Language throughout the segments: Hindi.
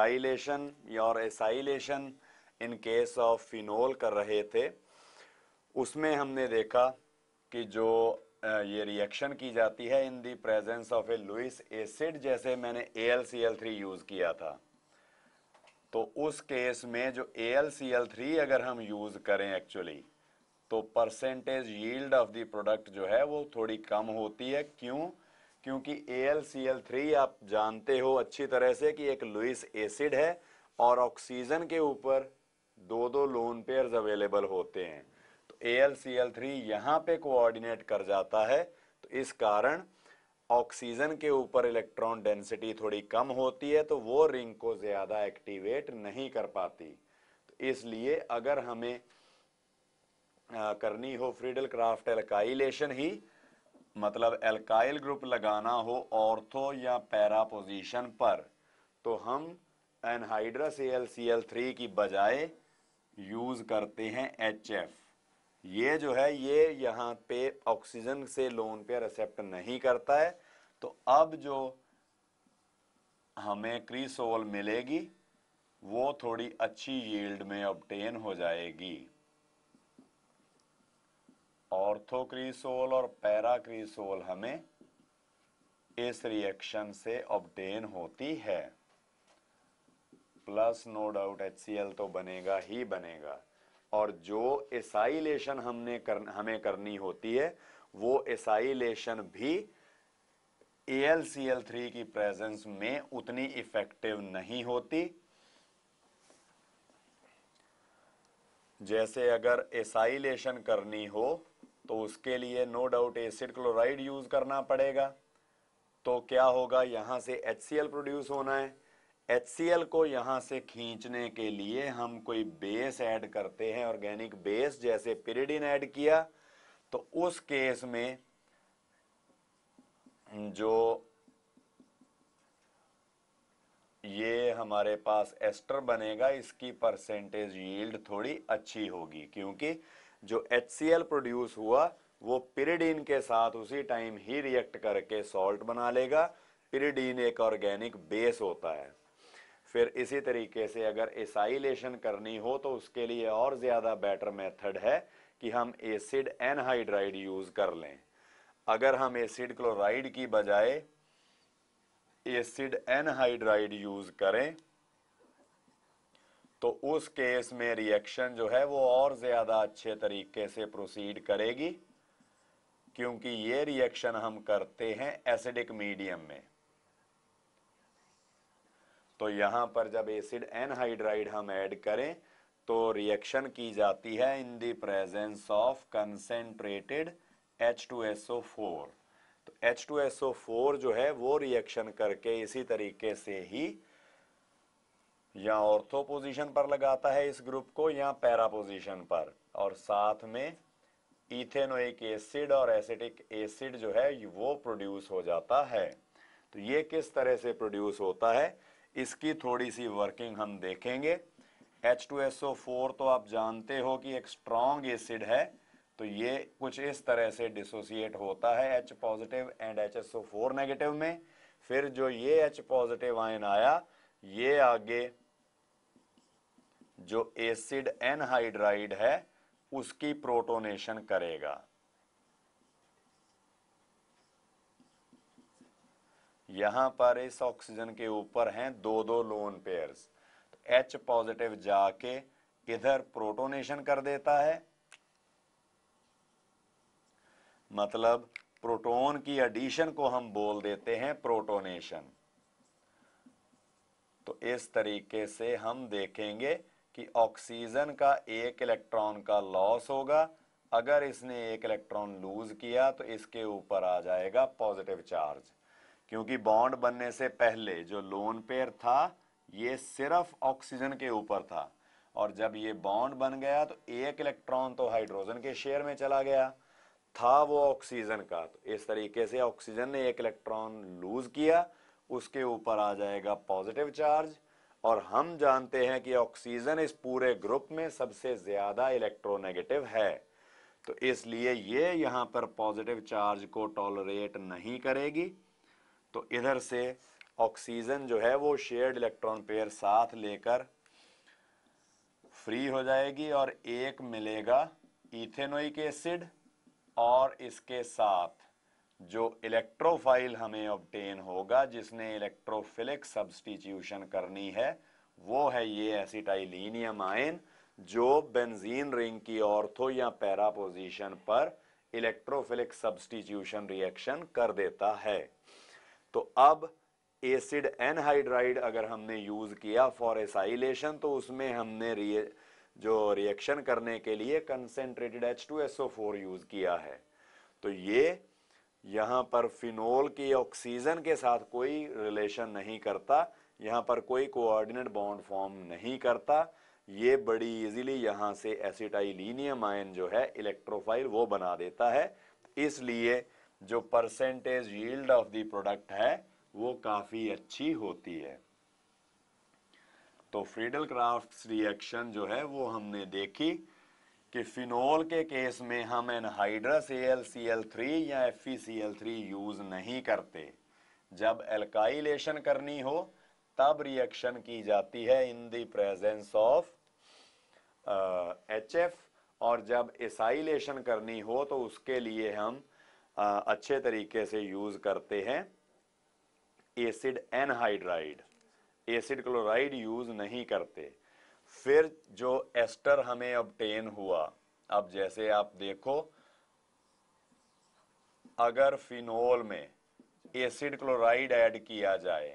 alkylation या acylation in case of phenol कर रहे थे उसमें हमने देखा कि जो ये रिएक्शन की जाती है in the presence of a Lewis acid जैसे मैंने A L C L three use किया था तो उस केस में जो A L C L three अगर हम यूज़ करें एक्चुअली तो percentage yield of the product जो है वो थोड़ी कम होती है क्यों क्योंकि AlCl3 आप जानते हो अच्छी तरह से कि एक लुइस एसिड है और ऑक्सीजन के ऊपर दो दो लोन पेयर अवेलेबल होते हैं तो AlCl3 यहाँ पे कोऑर्डिनेट कर जाता है तो इस कारण ऑक्सीजन के ऊपर इलेक्ट्रॉन डेंसिटी थोड़ी कम होती है तो वो रिंग को ज़्यादा एक्टिवेट नहीं कर पाती तो इसलिए अगर हमें करनी हो फ्रीडल क्राफ्ट एलकाइलेशन ही मतलब एल्काइल ग्रुप लगाना हो ऑर्थो या पैरा पोजीशन पर तो हम anhydrous L C L three की बजाय यूज़ करते हैं एच एफ ये जो है ये यहाँ पे ऑक्सीजन से लोन पे रिसेप्ट नहीं करता है तो अब जो हमें क्रीसोल मिलेगी वो थोड़ी अच्छी यील्ड में ऑब्टेन हो जाएगी ऑर्थोक्रीसोल और पैराक्रीसोल हमें इस रिएक्शन से ऑब्टेन होती है प्लस नो डाउट एच तो बनेगा ही बनेगा और जो एसाइलेशन हमने कर, हमें करनी होती है वो एसाइलेशन भी थ्री की प्रेजेंस में उतनी इफेक्टिव नहीं होती जैसे अगर एसाइलेशन करनी हो तो उसके लिए no doubt acid chloride use करना पड़ेगा तो क्या होगा यहाँ से एच प्रोड्यूस होना है एच को यहाँ से खींचने के लिए हम कोई बेस ऐड करते हैं ऑर्गेनिक बेस जैसे पिरिडिन ऐड किया तो उस केस में जो ये हमारे पास एस्टर बनेगा इसकी परसेंटेज यील्ड थोड़ी अच्छी होगी क्योंकि जो एच प्रोड्यूस हुआ वो पिरीडीन के साथ उसी टाइम ही रिएक्ट करके सॉल्ट बना लेगा पिरीडीन एक ऑर्गेनिक बेस होता है फिर इसी तरीके से अगर एसाइलेशन करनी हो तो उसके लिए और ज़्यादा बेटर मेथड है कि हम एसिड एनहाइड्राइड यूज़ कर लें अगर हम एसिड क्लोराइड की बजाय एसिड एनहाइड्राइड यूज़ करें तो उस केस में रिएक्शन जो है वो और ज़्यादा अच्छे तरीके से प्रोसीड करेगी क्योंकि ये रिएक्शन हम करते हैं एसिडिक मीडियम में तो यहां पर जब एसिड एनहाइड्राइड हम ऐड करें तो रिएक्शन की जाती है in the presence of concentrated H2SO4 तो H2SO4 जो है वो रिएक्शन करके इसी तरीके से ही या ऑर्थो पोजीशन पर लगाता है इस ग्रुप को या पैरा पोजीशन पर और साथ में इथेनोइक एसिड और एसिटिक एसिड जो है वो प्रोड्यूस हो जाता है तो ये किस तरह से प्रोड्यूस होता है इसकी थोड़ी सी वर्किंग हम देखेंगे H2SO4 तो आप जानते हो कि एक स्ट्रॉन्ग एसिड है तो ये कुछ इस तरह से डिसोसिएट होता है H positive and HSO4 negative में फिर जो ये H पॉजिटिव आयन आया ये आगे जो एसिड एनहाइड्राइड है उसकी प्रोटोनेशन करेगा यहां पर इस ऑक्सीजन के ऊपर हैं दो दो लोन पेयर्स एच पॉजिटिव जाके इधर प्रोटोनेशन कर देता है मतलब प्रोटॉन की एडिशन को हम बोल देते हैं प्रोटोनेशन तो इस तरीके से हम देखेंगे कि ऑक्सीजन का एक इलेक्ट्रॉन का लॉस होगा अगर इसने एक इलेक्ट्रॉन लूज किया तो इसके ऊपर आ जाएगा पॉजिटिव चार्ज क्योंकि बॉन्ड बनने से पहले जो लोन पेयर था ये सिर्फ ऑक्सीजन के ऊपर था और जब ये बॉन्ड बन गया तो एक इलेक्ट्रॉन तो हाइड्रोजन के शेयर में चला गया था वो ऑक्सीजन का तो इस तरीके से ऑक्सीजन ने एक इलेक्ट्रॉन लूज किया उसके ऊपर आ जाएगा पॉजिटिव चार्ज और हम जानते हैं कि ऑक्सीजन इस पूरे ग्रुप में सबसे ज्यादा इलेक्ट्रोनेगेटिव है तो इसलिए ये यहाँ पर पॉजिटिव चार्ज को टॉलरेट नहीं करेगी तो इधर से ऑक्सीजन जो है वो शेयर्ड इलेक्ट्रॉन पेयर साथ लेकर फ्री हो जाएगी और एक मिलेगा इथेनोइक एसिड और इसके साथ जो इलेक्ट्रोफाइल हमें ऑब्टेन होगा जिसने इलेक्ट्रोफिलिक सब्सटीट्यूशन करनी है वो है ये एसिटाइलिनियम आयन जो बेंजीन रिंग की ऑर्थो या पैरा पोजिशन पर इलेक्ट्रोफिलिक सब्सटीट्यूशन रिएक्शन कर देता है तो अब एसिड एनहाइड्राइड अगर हमने यूज किया फॉर एसाइलेशन तो उसमें हमने रिए जो रिएक्शन करने के लिए concentrated H two S O four use किया है तो ये यहाँ पर फिनोल की ऑक्सीजन के साथ कोई रिलेशन नहीं करता यहाँ पर कोई कोऑर्डिनेट बॉन्ड फॉर्म नहीं करता ये बड़ी इजीली यहाँ से एसिटाइलिनियम आयन जो है इलेक्ट्रोफाइल वो बना देता है इसलिए जो percentage yield of the product है वो काफ़ी अच्छी होती है तो फ्रीडल क्राफ्ट रिएक्शन जो है वो हमने देखी कि फिनोल के केस में हम anhydrous L C L three या F C L three use नहीं करते जब एल्काइलेशन करनी हो तब रिएक्शन की जाती है in the presence of H F और जब एसाइलेशन करनी हो तो उसके लिए हम uh, अच्छे तरीके से यूज़ करते हैं acid anhydride acid chloride use नहीं करते फिर जो एस्टर हमें ऑब्टेन हुआ अब जैसे आप देखो अगर फिनोल में एसिड क्लोराइड ऐड किया जाए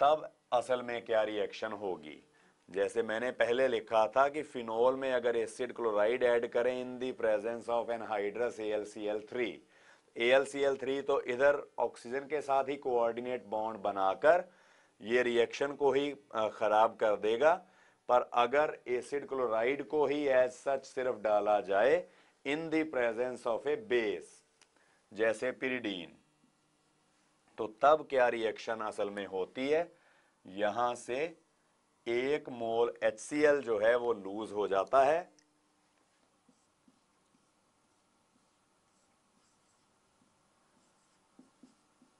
तब असल में क्या रिएक्शन होगी जैसे मैंने पहले लिखा था कि फिनोल में अगर एसिड क्लोराइड ऐड करें in the presence of L three A L C L three तो इधर ऑक्सीजन के साथ ही कोऑर्डिनेट बॉन्ड बनाकर ये रिएक्शन को ही ख़राब कर देगा पर अगर एसिड क्लोराइड को ही एज सच सिर्फ डाला जाए in the presence of a base जैसे पिरीडीन तो तब क्या रिएक्शन असल में होती है यहां से एक मोल एच जो है वो लूज हो जाता है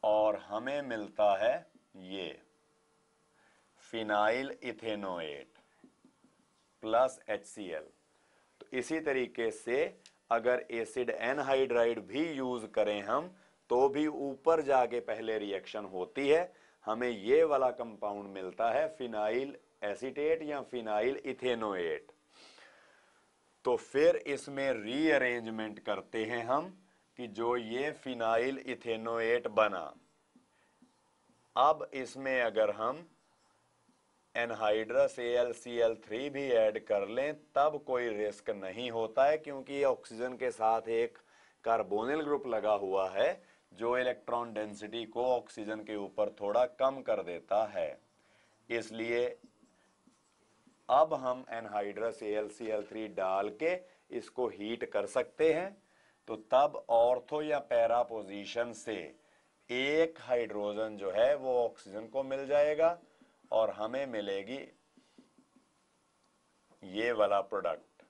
और हमें मिलता है ये फिनाइल इथेनोएट प्लस एच तो इसी तरीके से अगर एसिड एनहाइड्राइड भी यूज करें हम तो भी ऊपर जाके पहले रिएक्शन होती है हमें ये वाला कंपाउंड मिलता है फिनाइल एसिटेट या फिनाइल इथेनोएट तो फिर इसमें रीअरेंजमेंट करते हैं हम कि जो ये फिनाइल इथेनोएट बना अब इसमें अगर हम anhydrous L L C three भी ऐड कर लें तब कोई रिस्क नहीं होता है क्योंकि ऑक्सीजन के साथ एक कार्बोनिल ग्रुप लगा हुआ है जो इलेक्ट्रॉन डेंसिटी को ऑक्सीजन के ऊपर थोड़ा कम कर देता है इसलिए अब हम anhydrous L L C three डाल के इसको हीट कर सकते हैं तो तब ऑर्थो या पैरा पोजिशन से एक हाइड्रोजन जो है वो ऑक्सीजन को मिल जाएगा और हमें मिलेगी ये वाला प्रोडक्ट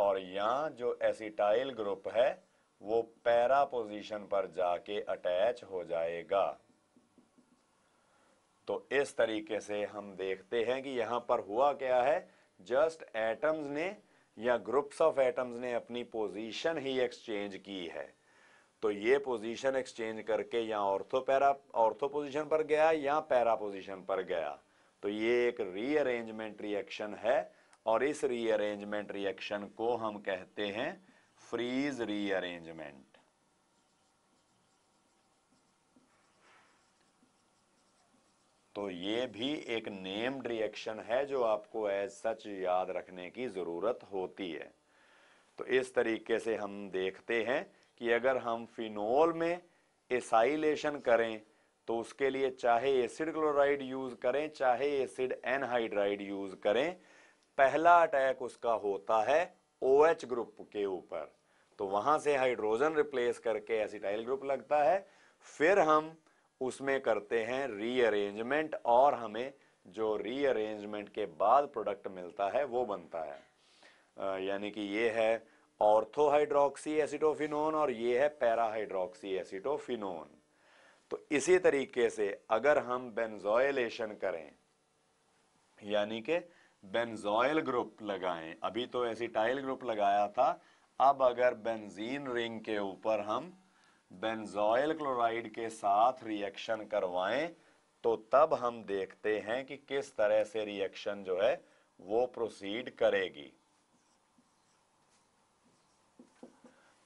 और यहां जो एसिटाइल ग्रुप है वो पैरा पोजीशन पर जाके अटैच हो जाएगा तो इस तरीके से हम देखते हैं कि यहां पर हुआ क्या है जस्ट एटम्स ने या ग्रुप्स ऑफ एटम्स ने अपनी पोजीशन ही एक्सचेंज की है तो ये पोजीशन एक्सचेंज करके या ऑर्थो पैरा ऑर्थो पोजीशन पर गया या पैरा पोजीशन पर गया तो ये एक रीअरेंजमेंट रिएक्शन है और इस रीअरेंजमेंट रिएक्शन को हम कहते हैं फ्रीज रीअरेंजमेंट तो ये भी एक नेम्ड रिएक्शन है जो आपको एज सच याद रखने की ज़रूरत होती है तो इस तरीके से हम देखते हैं कि अगर हम फिनोल में एसाइलेशन करें तो उसके लिए चाहे एसिड क्लोराइड यूज करें चाहे एसिड एनहाइड्राइड यूज करें पहला अटैक उसका होता है ओ OH ग्रुप के ऊपर तो वहां से हाइड्रोजन रिप्लेस करके एसिटाइल ग्रुप लगता है फिर हम उसमें करते हैं रीअरेंजमेंट और हमें जो रीअरेंजमेंट के बाद प्रोडक्ट मिलता है वो बनता है यानी कि ये है ऑर्थोहाइड्रोक्सी एसिटोफिनोन और ये है पैराहाइड्रोक्सी एसिटोफिनोन तो इसी तरीके से अगर हम बेंजोइलेशन करें यानी कि बेंजोइल ग्रुप लगाएं अभी तो एसिटाइल ग्रुप लगाया था अब अगर बेंजीन रिंग के ऊपर हम बेंजोइल क्लोराइड के साथ रिएक्शन करवाएं तो तब हम देखते हैं कि किस तरह से रिएक्शन जो है वो प्रोसीड करेगी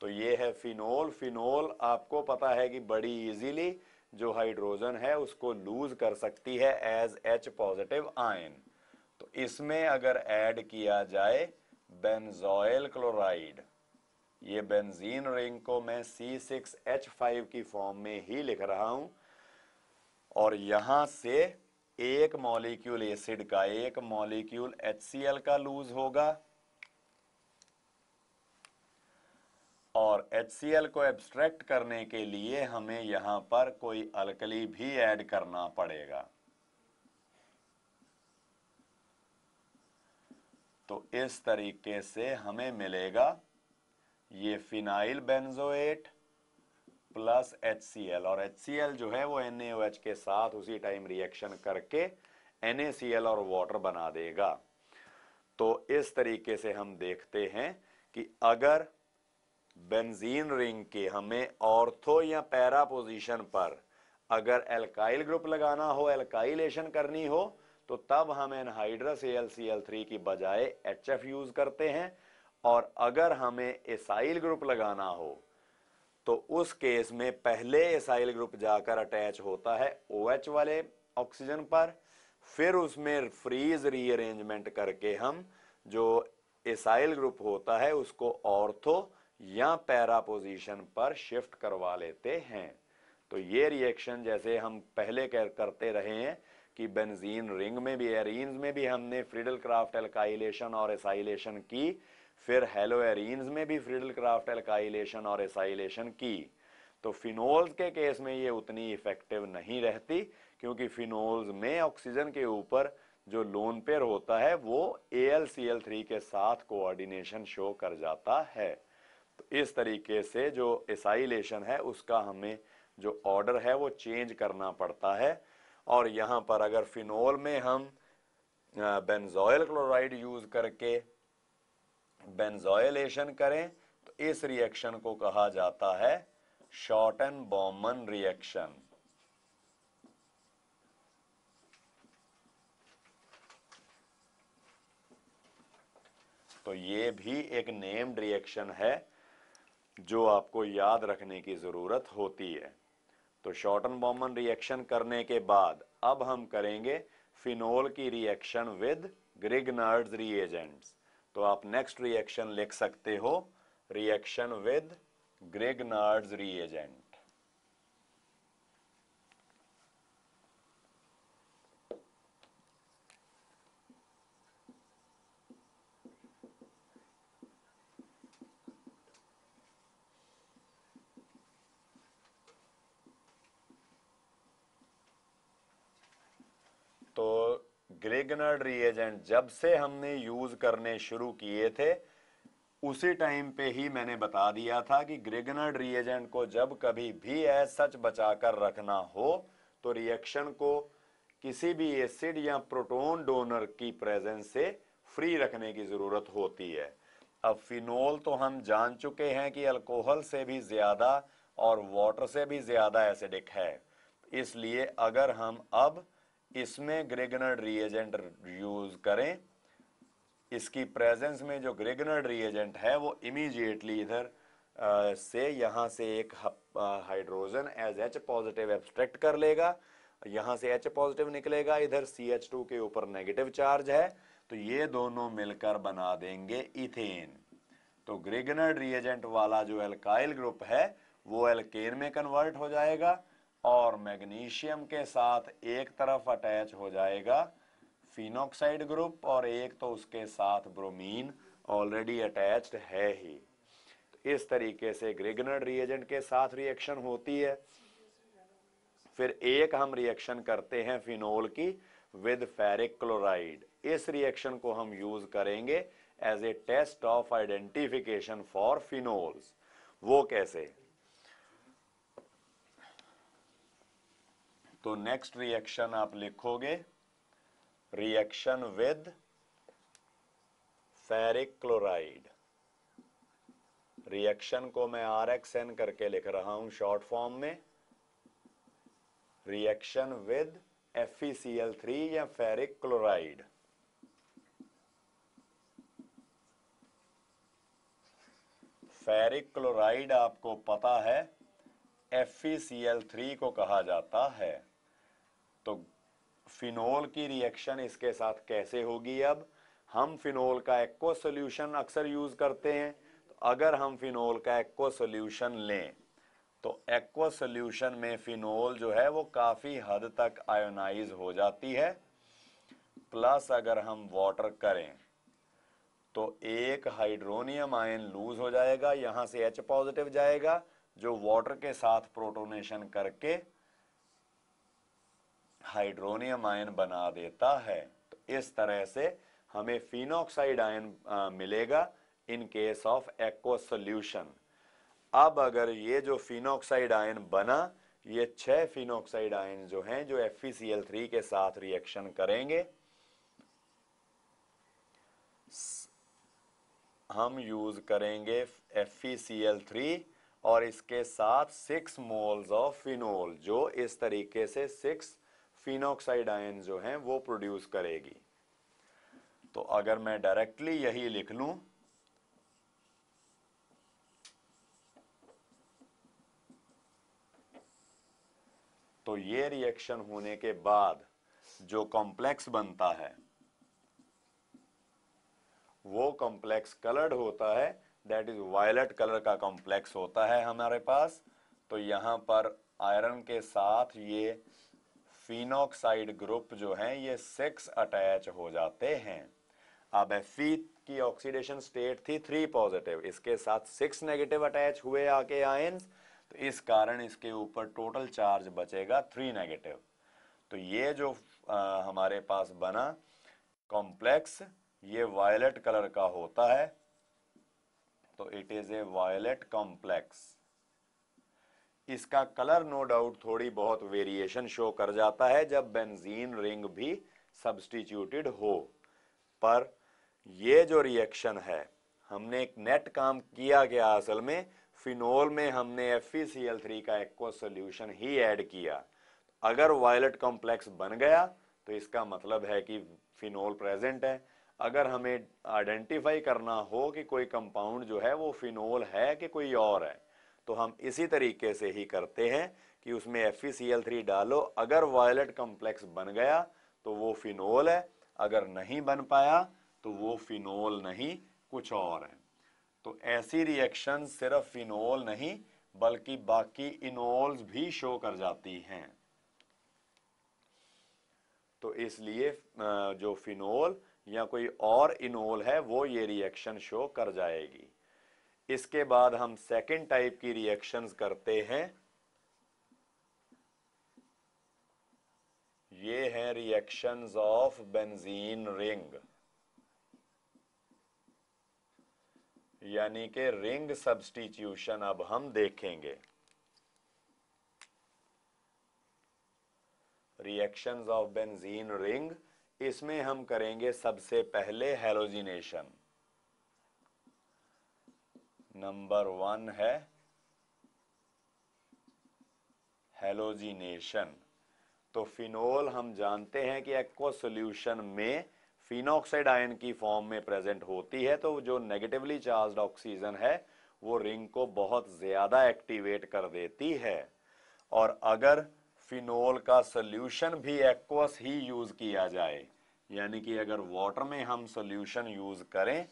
तो ये है फिनोल फिनोल आपको पता है कि बड़ी इजीली जो हाइड्रोजन है उसको लूज कर सकती है एज एच पॉजिटिव आयन तो इसमें अगर ऐड किया जाए बेंजोयल क्लोराइड ये बेंजीन रिंग को मैं सी सिक्स एच फाइव की फॉर्म में ही लिख रहा हूं और यहां से एक मॉलिक्यूल एसिड का एक मॉलिक्यूल एल का लूज होगा और HCl को एब्स्ट्रैक्ट करने के लिए हमें यहाँ पर कोई अलकली भी ऐड करना पड़ेगा तो इस तरीके से हमें मिलेगा ये फिनाइल बेंजोएट प्लस HCl और HCl जो है वो NaOH के साथ उसी टाइम रिएक्शन करके NaCl और वाटर बना देगा तो इस तरीके से हम देखते हैं कि अगर बेंजीन रिंग के हमें ऑर्थो या पैरा पोजीशन पर अगर एल्काइल ग्रुप लगाना हो एल्काइलेशन करनी हो तो तब हम एनहाइड्रस थ्री की बजाय एच एफ यूज करते हैं और अगर हमें एसाइल ग्रुप लगाना हो तो उस केस में पहले एसाइल ग्रुप जाकर अटैच होता है ओ OH वाले ऑक्सीजन पर फिर उसमें फ्रीज रीअरेंजमेंट करके हम जो एसाइल ग्रुप होता है उसको ऑर्थो या पैरा पोजीशन पर शिफ्ट करवा लेते हैं तो ये रिएक्शन जैसे हम पहले कर, करते रहे हैं कि बेंजीन रिंग में भी एरिन में भी हमने फ्रीडल क्राफ्ट एल्काइलेशन और एसाइलेशन की फिर हेलो एरीन्स में भी फ्रीडल क्राफ्ट एल्काइलेशन और एसाइलेशन की तो फिनोल्स के केस में ये उतनी इफेक्टिव नहीं रहती क्योंकि फिनोल्स में ऑक्सीजन के ऊपर जो लोन पेयर होता है वो ए के साथ कोऑर्डिनेशन शो कर जाता है तो इस तरीके से जो एसाइलेशन है उसका हमें जो ऑर्डर है वो चेंज करना पड़ता है और यहाँ पर अगर फिनोल में हम बेंजोयल क्लोराइड यूज़ करके बेंजोयलेशन करें तो इस रिएक्शन को कहा जाता है शॉर्ट एंड बॉमन रिएक्शन तो ये भी एक नेम्ड रिएक्शन है जो आपको याद रखने की ज़रूरत होती है तो शॉर्टन बॉमन रिएक्शन करने के बाद अब हम करेंगे फिनोल की रिएक्शन विद ग्रिगनर्ड रिएजेंट्स तो आप नेक्स्ट रिएक्शन लिख सकते हो reaction with Grignard reagent Grignard reagent जब से हमने यूज करने शुरू किए थे उसी टाइम पे ही मैंने बता दिया था कि ग्रेगनर्ड रिएजेंट को जब कभी भी एज सच बचा कर रखना हो तो रिएक्शन को किसी भी एसिड या प्रोटोन डोनर की प्रेजेंस से फ्री रखने की ज़रूरत होती है अब फिनोल तो हम जान चुके हैं कि अल्कोहल से भी ज़्यादा और वाटर से भी ज़्यादा एसिडिक है इसलिए अगर हम अब इसमें ग्रेगनर रिएजेंट यूज करें इसकी प्रेजेंस में जो ग्रेगनड रिएजेंट है वो इमीजिएटली इधर से यहाँ से एक hydrogen as H positive abstract कर लेगा यहाँ से एच पॉजिटिव निकलेगा इधर सी एच टू के ऊपर नेगेटिव चार्ज है तो ये दोनों मिलकर बना देंगे इथेन तो ग्रेगनड रिएजेंट वाला जो एल्काइल ग्रुप है वो एल्केन में कन्वर्ट हो जाएगा और मैग्नीशियम के साथ एक तरफ अटैच हो जाएगा फिनोक्साइड ग्रुप और एक तो उसके साथ ब्रोमीन ऑलरेडी अटैच्ड है ही इस तरीके से ग्रेगनर रिएजेंट के साथ रिएक्शन होती है फिर एक हम रिएक्शन करते हैं फिनोल की विद फेरिक क्लोराइड इस रिएक्शन को हम यूज करेंगे as a test of identification for phenols वो कैसे तो नेक्स्ट रिएक्शन आप लिखोगे reaction with ferric chloride reaction को मैं आर एक्स एन करके लिख रहा हूं शॉर्ट फॉर्म में रिएक्शन विद एफ थ्री या फेरिक क्लोराइड फेरिक क्लोराइड आपको पता है एफ थ्री e को कहा जाता है तो फिनोल की रिएक्शन इसके साथ कैसे होगी अब हम फिनोल का एक्को सोल्यूशन अक्सर यूज करते हैं तो अगर हम फिनोल का एक्को सोल्यूशन लें तो एक्वा सोल्यूशन में फिनोल जो है वो काफ़ी हद तक आयोनाइज हो जाती है प्लस अगर हम वाटर करें तो एक हाइड्रोनियम आयन लूज हो जाएगा यहाँ से एच पॉजिटिव जाएगा जो वाटर के साथ प्रोटोनेशन करके हाइड्रोनियम आयन बना देता है तो इस तरह से हमें फिनोक्साइड आयन मिलेगा in case of aq solution अब अगर ये जो फिनोक्साइड आयन बना ये छह फिनोक्साइड आयन जो हैं जो थ्री e के साथ रिएक्शन करेंगे हम यूज करेंगे थ्री e और इसके साथ सिक्स मोल्स ऑफ फिनोल जो इस तरीके से सिक्स फिनोक्साइड आयन जो हैं वो प्रोड्यूस करेगी तो अगर मैं डायरेक्टली यही लिख लूं तो ये रिएक्शन होने के बाद जो कॉम्प्लेक्स बनता है वो कॉम्प्लेक्स कलर्ड होता है दैट इज वायलट कलर का कॉम्प्लेक्स होता है हमारे पास तो यहां पर आयरन के साथ ये फिनोक्साइड ग्रुप जो हैं ये सिक्स अटैच हो जाते हैं अब एफ e की ऑक्सीडेशन स्टेट थी थ्री पॉजिटिव इसके साथ सिक्स नेगेटिव अटैच हुए आके आयन तो इस कारण इसके ऊपर टोटल चार्ज बचेगा थ्री नेगेटिव तो ये जो आ, हमारे पास बना कॉम्प्लेक्स ये वायलेट कलर का होता है तो it is a violet complex इसका कलर नो डाउट थोड़ी बहुत वेरिएशन शो कर जाता है जब बेंजीन रिंग भी सब्सटीट्यूटेड हो पर ये जो रिएक्शन है हमने एक नेट काम किया गया असल में फिनोल में हमने एफ थ्री e का एक्वा सोल्यूशन ही ऐड किया अगर वायलट कॉम्प्लेक्स बन गया तो इसका मतलब है कि फिनोल प्रेजेंट है अगर हमें आइडेंटिफाई करना हो कि कोई कंपाउंड जो है वो फिनोल है कि कोई और है तो हम इसी तरीके से ही करते हैं कि उसमें एफ थ्री e डालो अगर वायलेट कॉम्प्लेक्स बन गया तो वो फिनोल है अगर नहीं बन पाया तो वो फिनोल नहीं कुछ और है तो ऐसी रिएक्शन सिर्फ फिनोल नहीं बल्कि बाकी इनोल्स भी शो कर जाती हैं तो इसलिए जो फिनोल या कोई और इनोल है वो ये रिएक्शन शो कर जाएगी इसके बाद हम सेकेंड टाइप की रिएक्शंस करते हैं ये है रिएक्शंस ऑफ बेंजीन रिंग यानी कि रिंग सब्सटीट्यूशन अब हम देखेंगे रिएक्शंस ऑफ बेंजीन रिंग इसमें हम करेंगे सबसे पहले हेलोजिनेशन नंबर वन है हेलोजिनेशन तो फिनोल हम जानते हैं कि एक्व सोल्यूशन में फिनोक्साइड आयन की फॉर्म में प्रेजेंट होती है तो जो नेगेटिवली चार्ज ऑक्सीजन है वो रिंग को बहुत ज़्यादा एक्टिवेट कर देती है और अगर फिनोल का सोल्यूशन भी एक्वस ही यूज़ किया जाए यानी कि अगर वाटर में हम सोल्यूशन यूज़ करें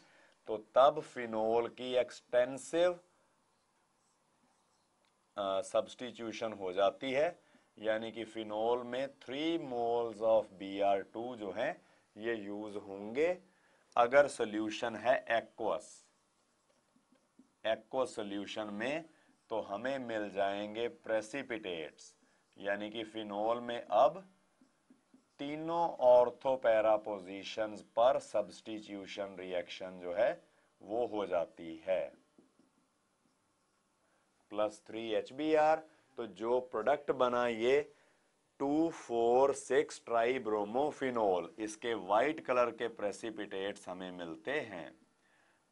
तो तब फिनोल की एक्सटेंसिव सब्सटीट्यूशन हो जाती है यानी कि फिनोल में three moles of B two जो हैं ये यूज होंगे अगर सोल्यूशन है एक्वस एक्व सोल्यूशन में तो हमें मिल जाएंगे प्रेसिपिटेट्स यानी कि फिनोल में अब तीनों पैरा पोजिशन पर सब्सटीट्यूशन रिएक्शन जो है वो हो जाती है plus three H B R तो जो प्रोडक्ट बना ये टू फोर सिक्स ट्राइब्रोमोफिनोल इसके वाइट कलर के प्रेसिपिटेट्स हमें मिलते हैं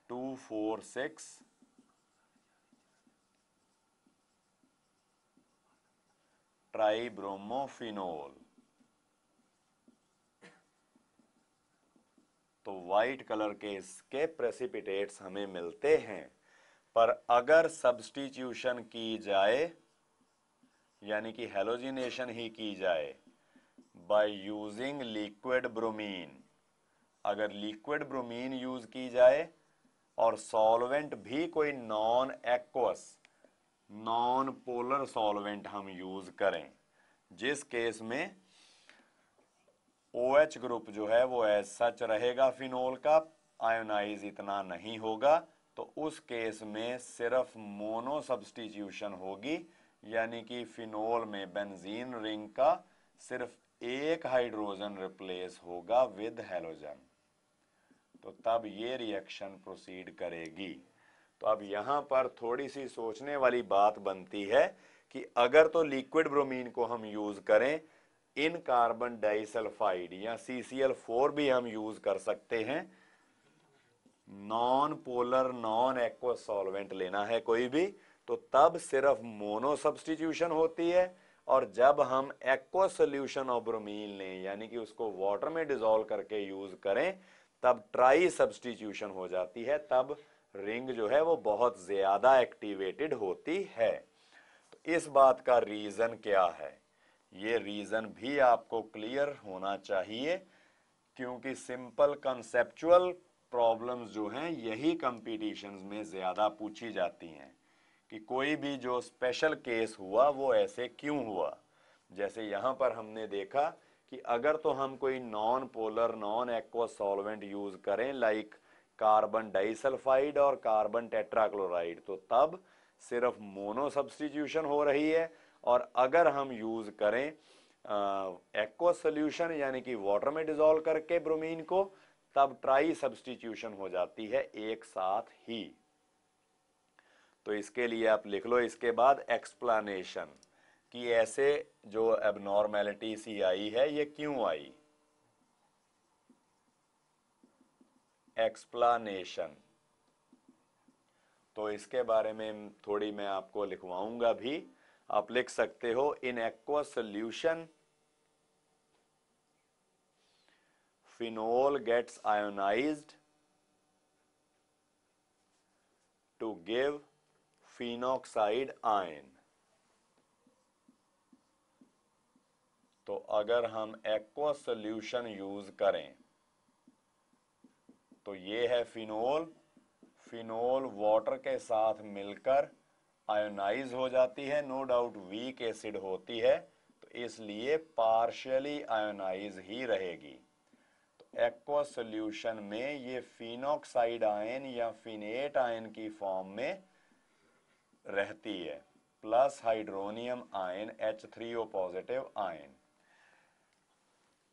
टू फोर सिक्स ट्राइब्रोमोफिनोल तो वाइट कलर के इसके प्रेसिपिटेट्स हमें मिलते हैं पर अगर सब्सटीट्यूशन की जाए यानी कि हेलोजिनेशन ही की जाए बाय यूजिंग लिक्विड ब्रोमीन अगर लिक्विड ब्रोमीन यूज की जाए और सॉल्वेंट भी कोई non aqueous non polar solvent हम यूज करें जिस केस में ओ OH ग्रुप जो है वो एज सच रहेगा फिनोल का आयोनाइज इतना नहीं होगा तो उस केस में सिर्फ मोनो सब्सटीट्यूशन होगी यानी कि फिनोल में बेंजीन रिंग का सिर्फ एक हाइड्रोजन रिप्लेस होगा विद हेलोजन तो तब ये रिएक्शन प्रोसीड करेगी तो अब यहां पर थोड़ी सी सोचने वाली बात बनती है कि अगर तो लिक्विड ब्रोमीन को हम यूज करें इन कार्बन डाइसल्फाइड या सी सी एल फोर भी हम यूज कर सकते हैं non polar non aqua solvent लेना है कोई भी तो तब सिर्फ मोनो सब्सटीट्यूशन होती है और जब हम एक्वा सोल्यूशन ऑफ ब्रोमीन लें यानी कि उसको वाटर में डिजोल्व करके यूज करें तब ट्राई सब्सटीट्यूशन हो जाती है तब रिंग जो है वो बहुत ज्यादा एक्टिवेटेड होती है तो इस बात का रीजन क्या है ये रीज़न भी आपको क्लियर होना चाहिए क्योंकि सिंपल कंसेप्चुअल प्रॉब्लम्स जो हैं यही कंपटीशन्स में ज़्यादा पूछी जाती हैं कि कोई भी जो स्पेशल केस हुआ वो ऐसे क्यों हुआ जैसे यहाँ पर हमने देखा कि अगर तो हम कोई non polar non aqua solvent use करें लाइक कार्बन डाइसल्फाइड और कार्बन टेट्राक्लोराइड तो तब सिर्फ मोनो सब्सटीट्यूशन हो रही है और अगर हम यूज़ करें एक्व सोल्यूशन यानी कि वाटर में डिजोल्व करके ब्रोमीन को तब ट्राई सब्सटीट्यूशन हो जाती है एक साथ ही तो इसके लिए आप लिख लो इसके बाद एक्सप्लेनेशन कि ऐसे जो एबनॉर्मेलिटी सी आई है ये क्यों आई एक्सप्लानेशन तो इसके बारे में थोड़ी मैं आपको लिखवाऊंगा भी आप लिख सकते हो in aqua solution phenol gets ionised to give phenoxide ion तो अगर हम एक्वा सोल्यूशन यूज करें तो ये है फिनोल फिनोल वाटर के साथ मिलकर आयोनाइज हो जाती है नो डाउट वीक एसिड होती है तो इसलिए पार्शियली आयोनाइज ही रहेगी तो एक्वा सोल्यूशन में ये फिनोक्साइड आयन या फिनेट आयन की फॉर्म में रहती है plus hydronium ion H three O positive ion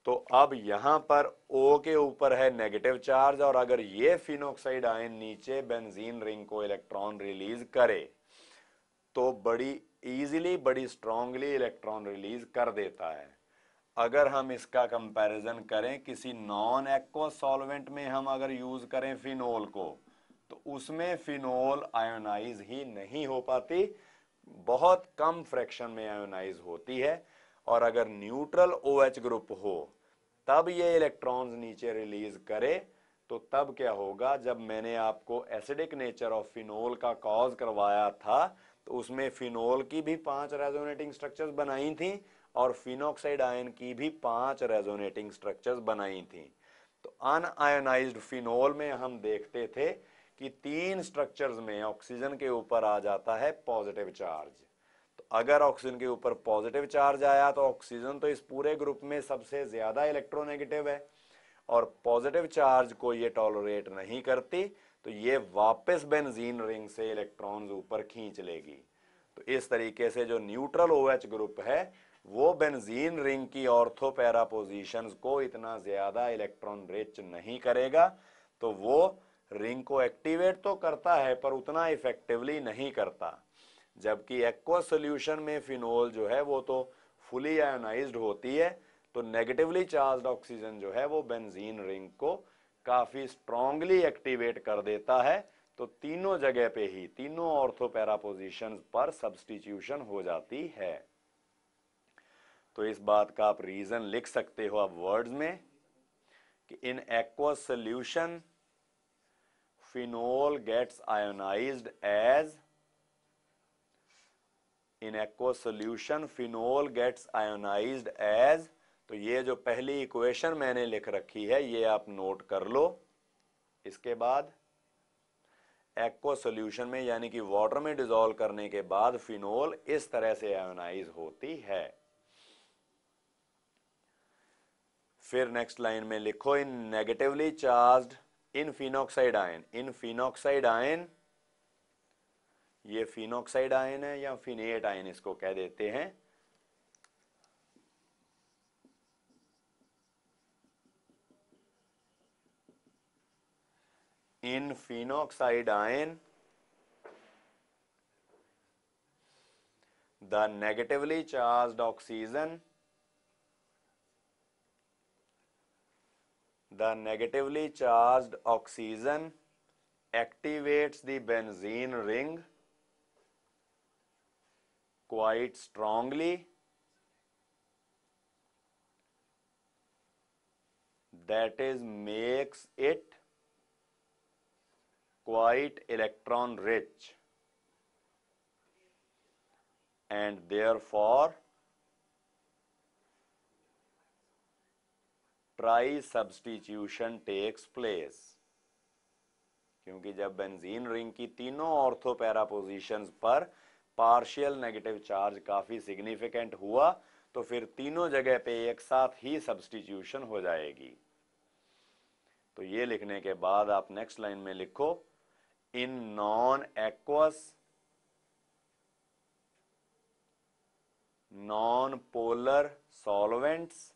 तो अब यहां पर O के ऊपर है नेगेटिव चार्ज और अगर ये फिनोक्साइड आयन नीचे बेंजीन रिंग को इलेक्ट्रॉन रिलीज करे तो बड़ी ईजिली बड़ी स्ट्रांगली इलेक्ट्रॉन रिलीज कर देता है अगर हम इसका कंपैरिजन करें किसी नॉन एक्व सॉल्वेंट में हम अगर यूज करें फिनोल को तो उसमें फिनोल आयोनाइज ही नहीं हो पाती बहुत कम फ्रैक्शन में आयोनाइज होती है और अगर न्यूट्रल ओ OH ग्रुप हो तब ये इलेक्ट्रॉन्स नीचे रिलीज करे तो तब क्या होगा जब मैंने आपको एसिडिक नेचर ऑफ फिनोल का कॉज करवाया था तो उसमें फिनोल की भी पांच रेजोनेटिंग स्ट्रक्चर्स बनाई थी और फिनोक्साइड आयन की भी पांच रेजोनेटिंग स्ट्रक्चर्स बनाई थी तो अनआयोनाइज्ड फिनोल में हम देखते थे कि तीन स्ट्रक्चर्स में ऑक्सीजन के ऊपर आ जाता है पॉजिटिव चार्ज तो अगर ऑक्सीजन के ऊपर पॉजिटिव चार्ज आया तो ऑक्सीजन तो इस पूरे ग्रुप में सबसे ज़्यादा इलेक्ट्रोनेगेटिव है और पॉजिटिव चार्ज को ये टॉलरेट नहीं करती तो ये वापस बेंजीन रिंग से इलेक्ट्रॉन्स ऊपर खींच लेगी तो इस तरीके से जो न्यूट्रल ओएच ग्रुप है वो बेंजीन रिंग की ऑर्थो पैरा पोजिशन को इतना ज़्यादा इलेक्ट्रॉन रिच नहीं करेगा तो वो रिंग को एक्टिवेट तो करता है पर उतना इफेक्टिवली नहीं करता जबकि एक्वा सोल्यूशन में फिनोल जो है वो तो फुली आयोनाइज होती है तो नेगेटिवली चार्ज ऑक्सीजन जो है वो बेंजीन रिंग को काफ़ी स्ट्रांगली एक्टिवेट कर देता है तो तीनों जगह पे ही तीनों ऑर्थोपैरा पोजिशन पर सब्सटीट्यूशन हो जाती है तो इस बात का आप रीजन लिख सकते हो आप वर्ड्स में कि in aqua solution phenol gets ionised as in aq solution phenol gets ionise as तो ये जो पहली इक्वेशन मैंने लिख रखी है ये आप नोट कर लो इसके बाद एक्वा सोल्यूशन में यानी कि वाटर में डिजोल्व करने के बाद फिनोल इस तरह से आयोनाइज होती है फिर नेक्स्ट लाइन में लिखो in negatively charged in phenoxide ion in phenoxide ion ये फिनोक्साइड आयन है या फिनेट आयन इसको कह देते हैं in phenoxide ion, the negatively charged oxygen the negatively charged oxygen activates the benzene ring quite strongly that is makes it quite electron rich and therefore tri substitution takes place क्योंकि जब बेंजीन रिंग की तीनों पैरा पोजिशन पर पार्शियल नेगेटिव चार्ज काफी सिग्निफिकेंट हुआ तो फिर तीनों जगह पे एक साथ ही सब्सटीट्यूशन हो जाएगी तो ये लिखने के बाद आप नेक्स्ट लाइन में लिखो in non-aqueous, non-polar solvents,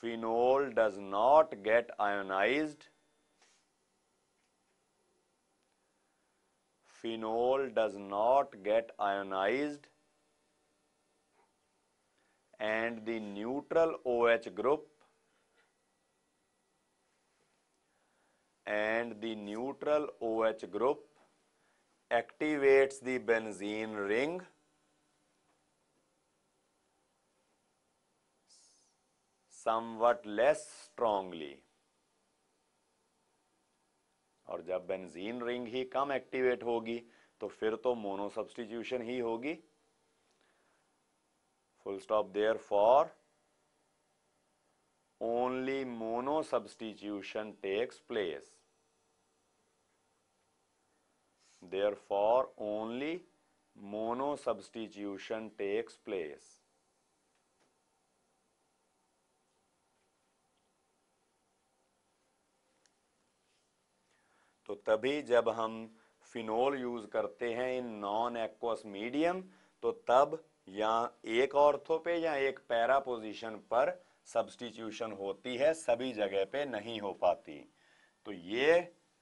phenol does not get ionized, phenol does not get ionized and the neutral OH group and the neutral OH group activates the benzene ring somewhat less strongly और जब बेंजीन रिंग ही कम एक्टिवेट होगी तो फिर तो मोनो सब्सटीट्यूशन ही होगी full stop therefore only mono substitution takes place therefore only mono substitution takes place तो तभी जब हम फिनोल यूज करते हैं इन नॉन एक्वस मीडियम तो तब या एक ऑर्थो पे या एक पैरा पोजिशन पर सब्सटीट्यूशन होती है सभी जगह पे नहीं हो पाती तो ये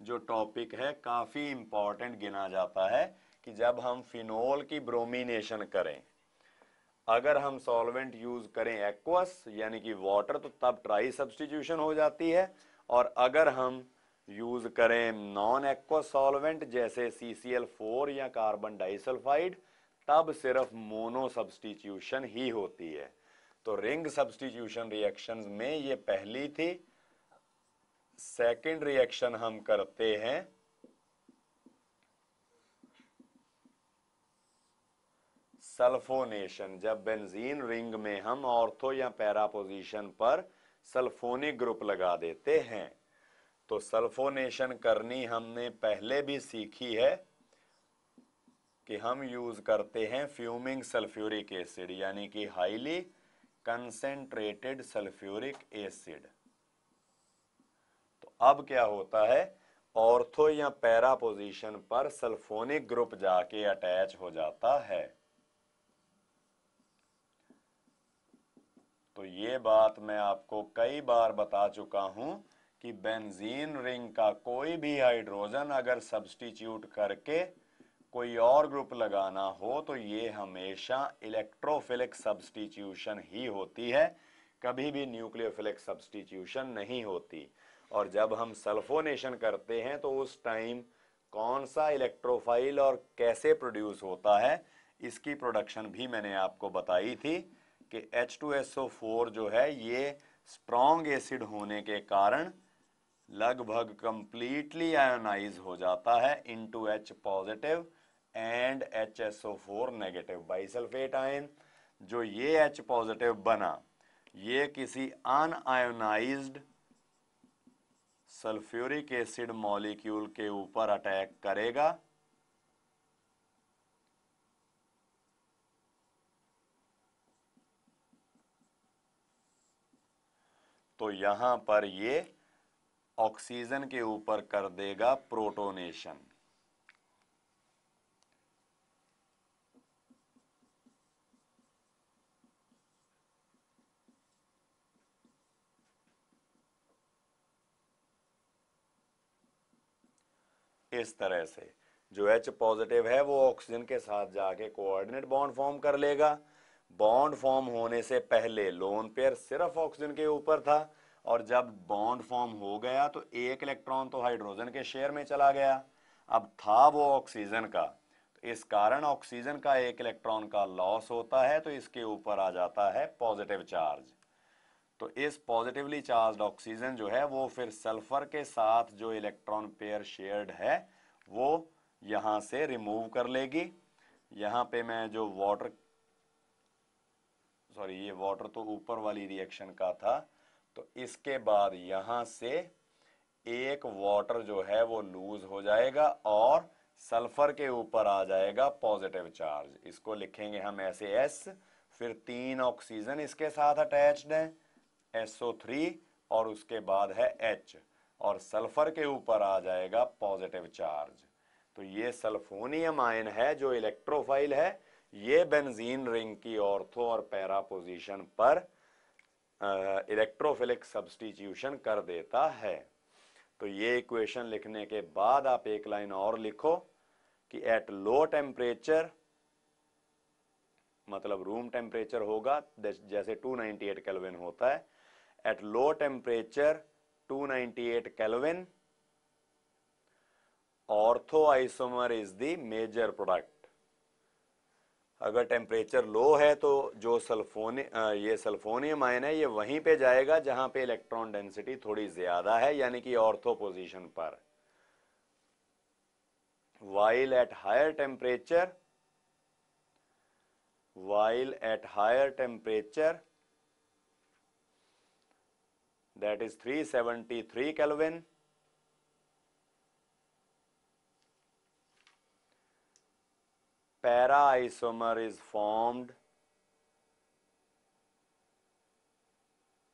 जो टॉपिक है काफ़ी इंपॉर्टेंट गिना जाता है कि जब हम फिनोल की ब्रोमिनेशन करें अगर हम सॉल्वेंट यूज़ करें एक्वस यानी कि वाटर तो तब ट्राई सब्सटीट्यूशन हो जाती है और अगर हम यूज़ करें नॉन एक्वस सॉल्वेंट जैसे सी सी एल फोर या कार्बन डाइसल्फाइड तब सिर्फ मोनो सब्सटीट्यूशन ही होती है तो रिंग सब्सटीट्यूशन रिएक्शंस में ये पहली थी सेकेंड रिएक्शन हम करते हैं सल्फोनेशन जब बेंजीन रिंग में हम ऑर्थो या पैरा पोजीशन पर सल्फोनिक ग्रुप लगा देते हैं तो सल्फोनेशन करनी हमने पहले भी सीखी है कि हम यूज करते हैं फ्यूमिंग सल्फ्यूरिक एसिड यानी कि हाईली कंसेंट्रेटेड सल्फ्यूरिक एसिड अब क्या होता है ऑर्थो या पैरा पोजिशन पर सल्फोनिक ग्रुप जाके अटैच हो जाता है तो ये बात मैं आपको कई बार बता चुका हूं कि बेंजीन रिंग का कोई भी हाइड्रोजन अगर सब्सटीट्यूट करके कोई और ग्रुप लगाना हो तो ये हमेशा इलेक्ट्रोफिलिक सब्सटीट्यूशन ही होती है कभी भी न्यूक्लियोफिलिक सब्सटीट्यूशन नहीं होती और जब हम सल्फोनेशन करते हैं तो उस टाइम कौन सा इलेक्ट्रोफाइल और कैसे प्रोड्यूस होता है इसकी प्रोडक्शन भी मैंने आपको बताई थी कि H2SO4 जो है ये स्ट्रॉन्ग एसिड होने के कारण लगभग कम्प्लीटली आयोनाइज हो जाता है two H positive and H S O four negative bisulphate ion जो ये एच पॉजिटिव बना ये किसी अनआयोनाइज्ड सल्फ्यूरिक एसिड मॉलिक्यूल के ऊपर अटैक करेगा तो यहां पर ये ऑक्सीजन के ऊपर कर देगा प्रोटोनेशन इस तरह से जो एच पॉजिटिव है वो ऑक्सीजन के साथ जाके कोऑर्डिनेट बॉन्ड फॉर्म कर लेगा बॉन्ड फॉर्म होने से पहले लोन पेयर सिर्फ ऑक्सीजन के ऊपर था और जब बॉन्ड फॉर्म हो गया तो एक इलेक्ट्रॉन तो हाइड्रोजन के शेयर में चला गया अब था वो ऑक्सीजन का तो इस कारण ऑक्सीजन का एक इलेक्ट्रॉन का लॉस होता है तो इसके ऊपर आ जाता है पॉजिटिव चार्ज तो इस पॉजिटिवली चार्ज ऑक्सीजन जो है वो फिर सल्फर के साथ जो इलेक्ट्रॉन पेयर शेयर्ड है वो यहाँ से रिमूव कर लेगी यहाँ पे मैं जो वाटर सॉरी ये वाटर तो ऊपर वाली रिएक्शन का था तो इसके बाद यहां से एक वाटर जो है वो लूज हो जाएगा और सल्फर के ऊपर आ जाएगा पॉजिटिव चार्ज इसको लिखेंगे हम ऐसे एस फिर तीन ऑक्सीजन इसके साथ अटैच्ड हैं SO3 और उसके बाद है H और सल्फर के ऊपर आ जाएगा पॉजिटिव चार्ज तो ये सल्फोनियम आयन है जो इलेक्ट्रोफाइल है ये बेंजीन रिंग की ऑर्थो और पैरा पोजीशन पर इलेक्ट्रोफिलिक सब्सटीट्यूशन कर देता है तो ये इक्वेशन लिखने के बाद आप एक लाइन और लिखो कि एट लो टेम्परेचर मतलब रूम टेम्परेचर होगा जैसे 298 केल्विन होता है at low temperature 298 Kelvin. Orthoisomer is the major product. अगर टेम्परेचर लो है तो जो सल्फोन ये सल्फोनियम आयन है ये वहीं पे जाएगा जहां पे इलेक्ट्रॉन डेंसिटी थोड़ी ज़्यादा है यानी कि ऑर्थो पोजीशन पर while at higher temperature while at higher temperature that is 373 Kelvin. Para isomer is formed.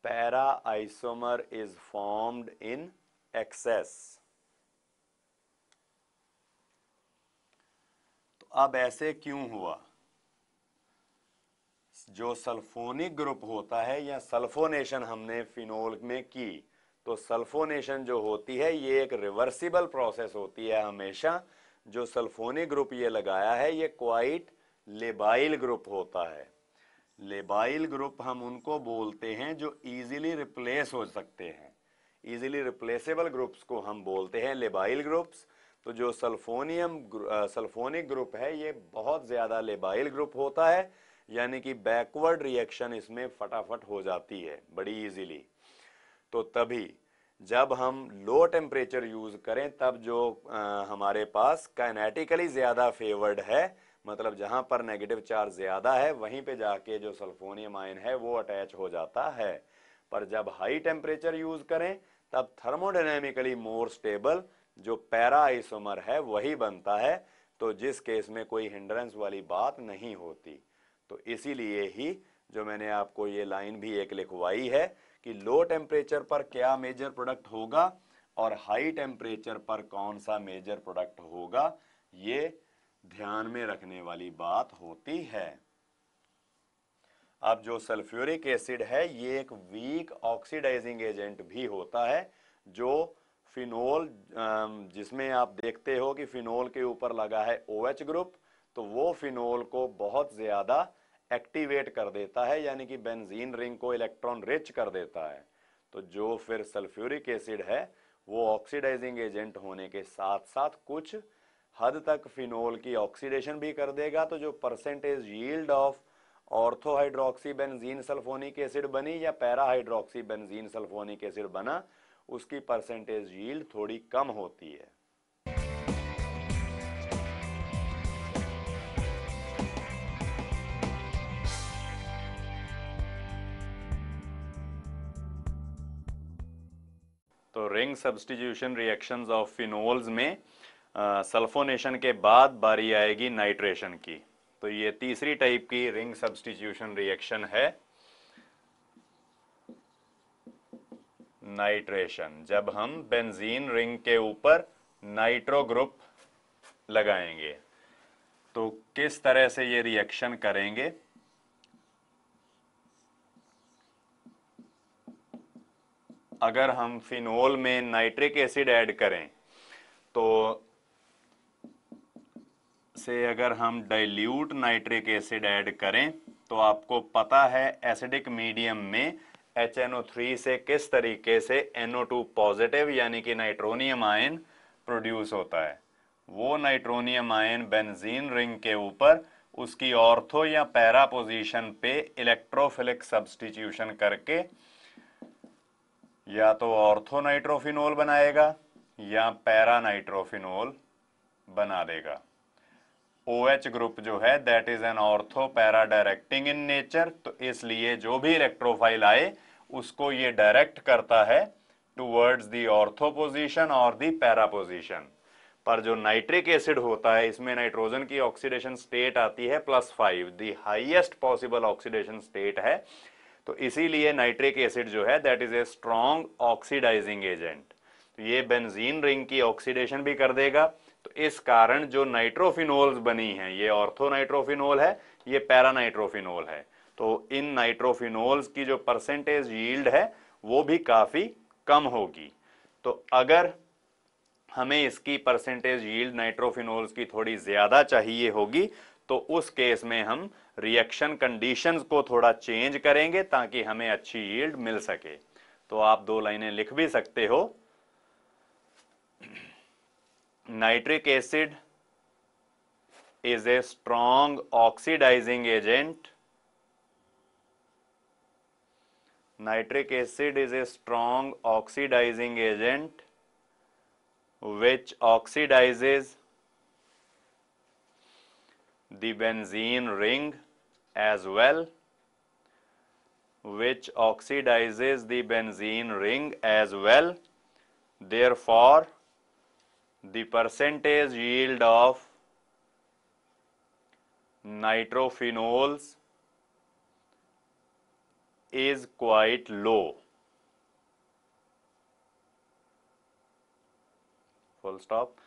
Para isomer is formed in excess. तो अब ऐसे क्यों हुआ जो सल्फोनिक ग्रुप होता है या सल्फोनेशन हमने फिनोल में की तो सल्फोनेशन जो होती है ये एक रिवर्सिबल प्रोसेस होती है हमेशा जो सल्फोनिक ग्रुप ये लगाया है ये क्वाइट लेबाइल ग्रुप होता है लेबाइल ग्रुप हम उनको बोलते हैं जो इजीली रिप्लेस हो सकते हैं इजीली रिप्लेसेबल ग्रुप्स को हम बोलते हैं लेबाइल ग्रुप्स तो जो सल्फोनियम सल्फोनिक ग्रुप है ये बहुत ज़्यादा लेबाइल ग्रुप होता है यानी कि बैकवर्ड रिएक्शन इसमें फटाफट हो जाती है बड़ी इजीली तो तभी जब हम लो टेम्परेचर यूज़ करें तब जो आ, हमारे पास काइनेटिकली ज़्यादा फेवर्ड है मतलब जहाँ पर नेगेटिव चार्ज ज़्यादा है वहीं पे जाके जो सल्फोनियम आयन है वो अटैच हो जाता है पर जब हाई टेम्परेचर यूज़ करें तब थर्मोडाइनेमिकली मोर स्टेबल जो पैरा आइसोमर है वही बनता है तो जिस केस में कोई हिंड्रेंस वाली बात नहीं होती तो इसीलिए ही जो मैंने आपको ये लाइन भी एक लिखवाई है कि लो टेम्परेचर पर क्या मेजर प्रोडक्ट होगा और हाई टेम्परेचर पर कौन सा मेजर प्रोडक्ट होगा ये ध्यान में रखने वाली बात होती है अब जो सल्फ्यूरिक एसिड है ये एक वीक ऑक्सीडाइजिंग एजेंट भी होता है जो फिनोल जिसमें आप देखते हो कि फिनोल के ऊपर लगा है ओ OH ग्रुप तो वो फिनोल को बहुत ज़्यादा एक्टिवेट कर देता है यानी कि बेंजीन रिंग को इलेक्ट्रॉन रिच कर देता है तो जो फिर सल्फ्यूरिक एसिड है वो ऑक्सीडाइजिंग एजेंट होने के साथ साथ कुछ हद तक फिनोल की ऑक्सीडेशन भी कर देगा तो जो percentage yield of orthohydroxy benzene sulphonic acid बनी या पैराहाइड्रोक्सी बेंजीन सल्फोनिक एसिड बना उसकी परसेंटेज यील्ड थोड़ी कम होती है ring substitution reactions of phenols में सल्फोनेशन के बाद बारी आएगी नाइट्रेशन की तो ये तीसरी टाइप की रिंग सब्सटीट्यूशन रिएक्शन है नाइट्रेशन जब हम बेंजीन रिंग के ऊपर नाइट्रो ग्रुप लगाएंगे तो किस तरह से ये रिएक्शन करेंगे अगर हम फिनोल में नाइट्रिक एसिड ऐड करें तो से अगर हम डाइल्यूट नाइट्रिक एसिड ऐड करें तो आपको पता है एसिडिक मीडियम में HNO3 से किस तरीके से NO2 पॉजिटिव यानी कि नाइट्रोनियम आयन प्रोड्यूस होता है वो नाइट्रोनियम आयन बेंजीन रिंग के ऊपर उसकी ऑर्थो या पैरा पोजीशन पे इलेक्ट्रोफिलिक सब्सटीट्यूशन करके या तो ऑर्थोनाइट्रोफिनोल बनाएगा या पैरानाइट्रोफिनोल बना देगा ओ OH ग्रुप जो है that is an ortho para directing in nature तो इसलिए जो भी इलेक्ट्रोफाइल आए उसको ये डायरेक्ट करता है टूवर्ड्स दी ऑर्थो पोजिशन और दी पैरा पोजिशन पर जो नाइट्रिक एसिड होता है इसमें नाइट्रोजन की ऑक्सीडेशन स्टेट आती है plus five the highest possible oxidation state है तो इसीलिए नाइट्रिक एसिड जो है that is a strong oxidising agent तो ये बेंजीन रिंग की ऑक्सीडेशन भी कर देगा तो इस कारण जो नाइट्रोफिनोल्स बनी हैं ये ऑर्थोनाइट्रोफिनोल है ये पैरानाइट्रोफिनोल है तो इन नाइट्रोफिनोल्स की जो परसेंटेज यील्ड है वो भी काफ़ी कम होगी तो अगर हमें इसकी परसेंटेज यील्ड नाइट्रोफिनोल्स की थोड़ी ज़्यादा चाहिए होगी तो उस केस में हम रिएक्शन कंडीशन को थोड़ा चेंज करेंगे ताकि हमें अच्छी यील्ड मिल सके तो आप दो लाइनें लिख भी सकते हो nitric acid is a strong oxidising agent nitric acid is a strong oxidising agent which oxidises the benzene ring as well which oxidizes the benzene ring as well. Therefore, the percentage yield of nitrophenols is quite low. Full stop.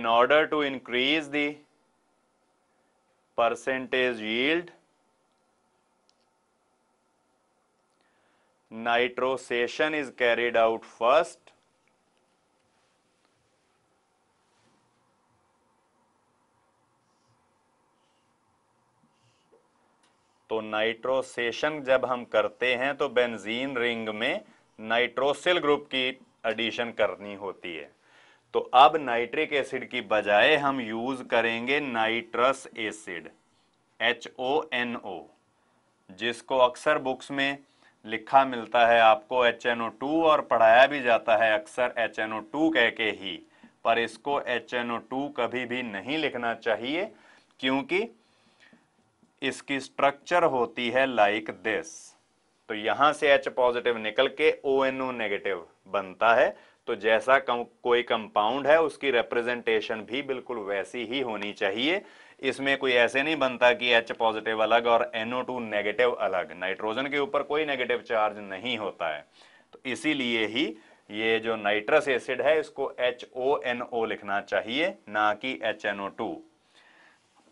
In order to increase the percentage yield nitrosation is carried out first तो नाइट्रोसेशन जब हम करते हैं तो बेंजीन रिंग में नाइट्रोसिल ग्रुप की एडिशन करनी होती है तो अब नाइट्रिक एसिड की बजाय हम यूज करेंगे nitrous acid H O N O जिसको अक्सर बुक्स में लिखा मिलता है आपको एच एन ओ टू और पढ़ाया भी जाता है अक्सर एच एन ओ टू कह के ही पर इसको एच एन ओ टू कभी भी नहीं लिखना चाहिए क्योंकि इसकी स्ट्रक्चर होती है लाइक दिस तो यहां से एच पॉजिटिव निकल के ओ एन ओ नेगेटिव बनता है तो जैसा कम, कोई कंपाउंड है उसकी रिप्रेजेंटेशन भी बिल्कुल वैसी ही होनी चाहिए इसमें कोई ऐसे नहीं बनता कि एच पॉजिटिव अलग और NO2 नेगेटिव अलग नाइट्रोजन के ऊपर कोई नेगेटिव चार्ज नहीं होता है तो इसीलिए ही ये जो नाइट्रस एसिड है इसको एच ओ एन ओ लिखना चाहिए ना कि एच एन ओ टू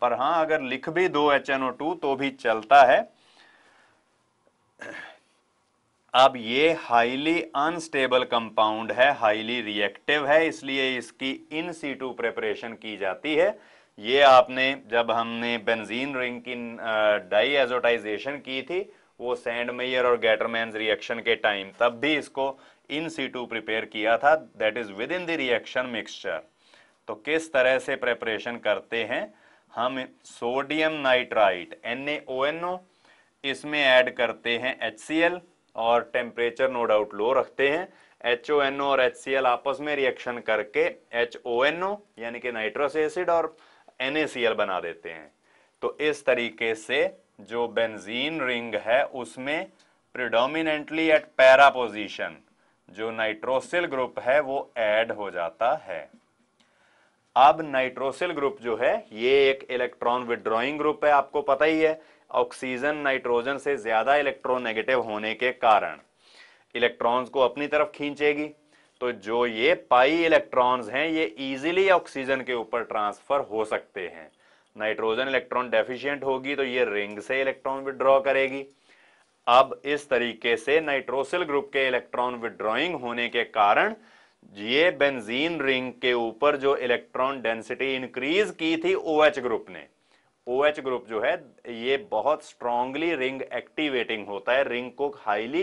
पर हां अगर लिख भी दो एच एन ओ टू तो भी चलता है अब ये हाईली अनस्टेबल कंपाउंड है हाईली रिएक्टिव है इसलिए इसकी इन सीटू प्रिपरेशन की जाती है ये आपने जब हमने बेंजीन रिंग की डाई एजोटाइजेशन की थी वो सैंड मेयर और गैटरमैन रिएक्शन के टाइम तब भी इसको इन सीटू प्रिपेयर किया था that is within the reaction mixture तो किस तरह से प्रेपरेशन करते हैं हम सोडियम नाइट्राइट ओ इसमें ऐड करते हैं एल और टेम्परेचर नो डाउट लो रखते हैं एच ओ एन ओ और एच सी एल आपस में रिएक्शन करके एच ओ एन ओ यानी कि नाइट्रस एसिड और एन ए सी एल बना देते हैं तो इस तरीके से जो बेंजीन रिंग है उसमें प्रिडोमिनेंटली एट पैरा पोजिशन जो नाइट्रोसिल ग्रुप है वो एड हो जाता है अब नाइट्रोसिल ग्रुप जो है ये एक इलेक्ट्रॉन विड्रॉइंग ग्रुप है आपको पता ही है ऑक्सीजन नाइट्रोजन से ज़्यादा इलेक्ट्रोनेगेटिव होने के कारण इलेक्ट्रॉन्स को अपनी तरफ खींचेगी तो जो ये पाई इलेक्ट्रॉन्स हैं ये इजीली ऑक्सीजन के ऊपर ट्रांसफ़र हो सकते हैं नाइट्रोजन इलेक्ट्रॉन डेफिशिएंट होगी तो ये रिंग से इलेक्ट्रॉन विड्रॉ करेगी अब इस तरीके से नाइट्रोसिल ग्रुप के इलेक्ट्रॉन विड्रॉइंग होने के कारण ये बेंजीन रिंग के ऊपर जो इलेक्ट्रॉन डेंसिटी इंक्रीज की थी ओ OH ग्रुप ने ओ OH ग्रुप जो है ये बहुत स्ट्रांगली रिंग एक्टिवेटिंग होता है रिंग को हाईली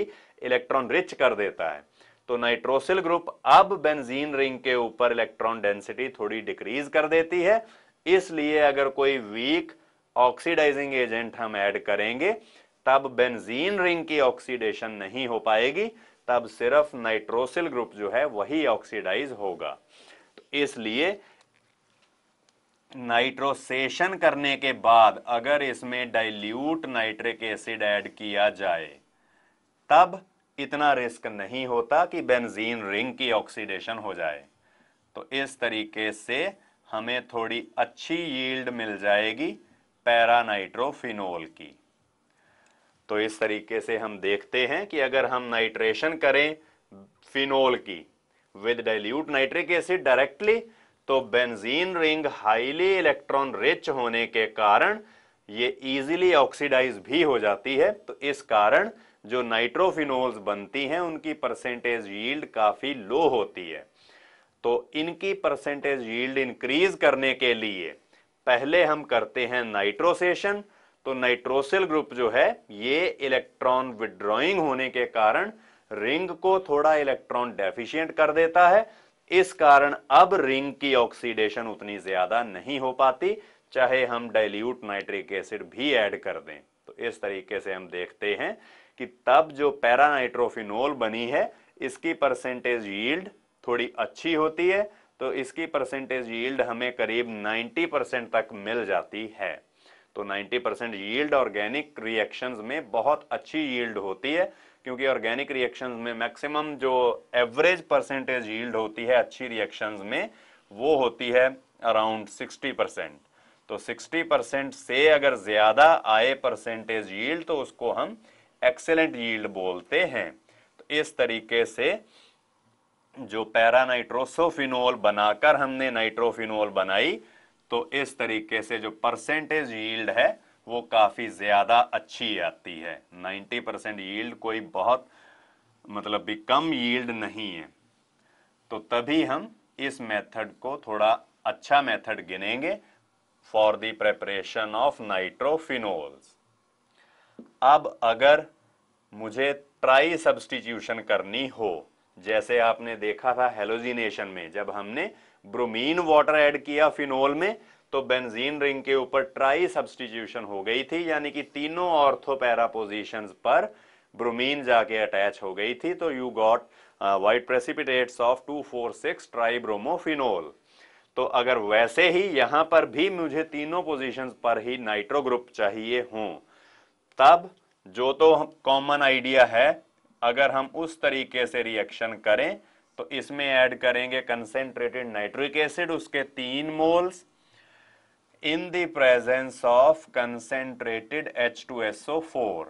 इलेक्ट्रॉन रिच कर देता है तो नाइट्रोसिल ग्रुप अब बेंजीन रिंग के ऊपर इलेक्ट्रॉन डेंसिटी थोड़ी डिक्रीज कर देती है इसलिए अगर कोई वीक ऑक्सीडाइजिंग एजेंट हम ऐड करेंगे तब बेंजीन रिंग की ऑक्सीडेशन नहीं हो पाएगी तब सिर्फ नाइट्रोसिल ग्रुप जो है वही ऑक्सीडाइज होगा तो इसलिए नाइट्रोसेशन करने के बाद अगर इसमें डाइल्यूट नाइट्रिक एसिड ऐड किया जाए तब इतना रिस्क नहीं होता कि बेंजीन रिंग की ऑक्सीडेशन हो जाए तो इस तरीके से हमें थोड़ी अच्छी यील्ड मिल जाएगी पैरानाइट्रोफिनोल की तो इस तरीके से हम देखते हैं कि अगर हम नाइट्रेशन करें फिनोल की with dilute nitric acid directly तो benzene ring highly electron rich होने के कारण ये इजीली ऑक्सीडाइज भी हो जाती है तो इस कारण जो नाइट्रोफिनोल्स बनती हैं उनकी परसेंटेज यील्ड काफ़ी लो होती है तो इनकी परसेंटेज यील्ड इंक्रीज करने के लिए पहले हम करते हैं नाइट्रोसेशन तो नाइट्रोसिल ग्रुप जो है ये इलेक्ट्रॉन विड्रॉइंग होने के कारण रिंग को थोड़ा इलेक्ट्रॉन डेफिशिएंट कर देता है इस कारण अब रिंग की ऑक्सीडेशन उतनी ज्यादा नहीं हो पाती चाहे हम डाइल्यूट नाइट्रिक एसिड भी ऐड कर दें तो इस तरीके से हम देखते हैं कि तब जो पैरानाइट्रोफिनोल बनी है इसकी परसेंटेज यील्ड थोड़ी अच्छी होती है तो इसकी परसेंटेज यील्ड हमें करीब 90 परसेंट तक मिल जाती है तो 90 परसेंट यील्ड ऑर्गेनिक रिएक्शंस में बहुत अच्छी यील्ड होती है क्योंकि ऑर्गेनिक रिएक्शंस में मैक्सिमम जो एवरेज परसेंटेज यील्ड होती है अच्छी रिएक्शंस में वो होती है अराउंड 60 परसेंट तो 60 परसेंट से अगर ज़्यादा आए परसेंटेज यील्ड तो उसको हम एक्सेलेंट यील्ड बोलते हैं तो इस तरीके से जो पैरानाइट्रोसोफिनोल बनाकर हमने नाइट्रोफिनोल बनाई तो इस तरीके से जो परसेंटेज यील्ड है वो काफ़ी ज़्यादा अच्छी आती है 90 परसेंट यील्ड कोई बहुत मतलब भी कम यील्ड नहीं है तो तभी हम इस मेथड को थोड़ा अच्छा मेथड गिनेंगे for the preparation of nitrophenols अब अगर मुझे ट्राई सब्सटीट्यूशन करनी हो जैसे आपने देखा था हेलोजिनेशन में जब हमने ब्रोमीन वाटर ऐड किया फिनोल में तो बेंजीन रिंग के ऊपर ट्राई सब्सटीट्यूशन हो गई थी यानी कि तीनों ऑर्थो पैरा पोजिशन पर ब्रोमीन जाके अटैच हो गई थी तो you got white precipitates of two four six tribromophenol तो अगर वैसे ही यहां पर भी मुझे तीनों पोजिशन पर ही नाइट्रो ग्रुप चाहिए हो तब जो तो कॉमन आइडिया है अगर हम उस तरीके से रिएक्शन करें तो इसमें ऐड करेंगे कंसेंट्रेटेड नाइट्रिक एसिड उसके तीन moles in the presence of concentrated H2SO4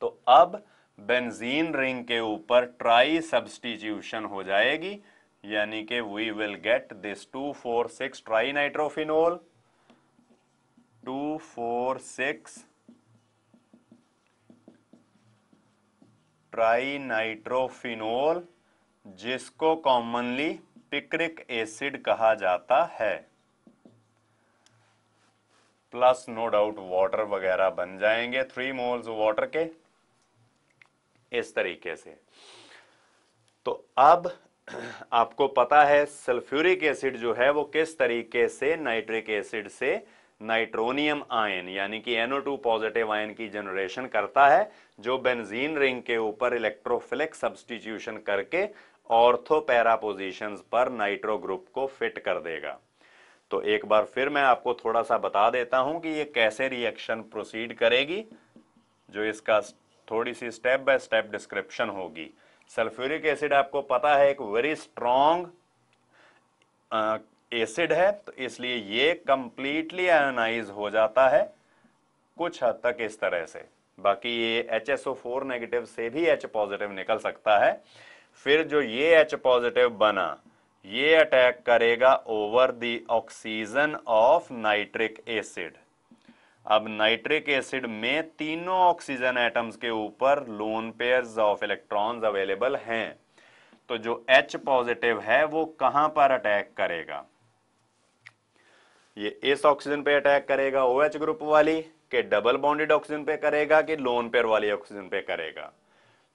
तो अब बेंजीन रिंग के ऊपर ट्राई सब्सटीट्यूशन हो जाएगी यानी कि we will get this two four six trinitrophenol two four six trinitrophenol जिसको कॉमनली पिक्रिक एसिड कहा जाता है प्लस नो डाउट वाटर वगैरह बन जाएंगे थ्री मोल्स वाटर के इस तरीके से तो अब आपको पता है सल्फ्यूरिक एसिड जो है वो किस तरीके से नाइट्रिक एसिड से नाइट्रोनियम आयन यानी कि NO2 पॉजिटिव आयन की जनरेशन करता है जो बेंजीन रिंग के ऊपर इलेक्ट्रोफिलिक सब्सटीट्यूशन करके ऑर्थोपैरा पोजिशन पर नाइट्रो ग्रुप को फिट कर देगा तो एक बार फिर मैं आपको थोड़ा सा बता देता हूं कि ये कैसे रिएक्शन प्रोसीड करेगी जो इसका थोड़ी सी स्टेप बाय स्टेप डिस्क्रिप्शन होगी सल्फ्यूरिक एसिड आपको पता है एक वेरी स्ट्रॉन्ग एसिड है तो इसलिए ये कंप्लीटली आयोनाइज हो जाता है कुछ हद तक इस तरह से बाकी ये H S O four negative से भी एच पॉजिटिव निकल सकता है फिर जो ये एच पॉजिटिव बना ये अटैक करेगा over the oxygen of nitric acid अब नाइट्रिक एसिड में तीनों ऑक्सीजन एटम्स के ऊपर lone pair of electrons available हैं तो जो H पॉजिटिव है वो कहां पर अटैक करेगा ये इस ऑक्सीजन पे अटैक करेगा ओ OH ग्रुप वाली के डबल बॉन्डेड ऑक्सीजन पे करेगा कि लोन पेयर वाली ऑक्सीजन पे करेगा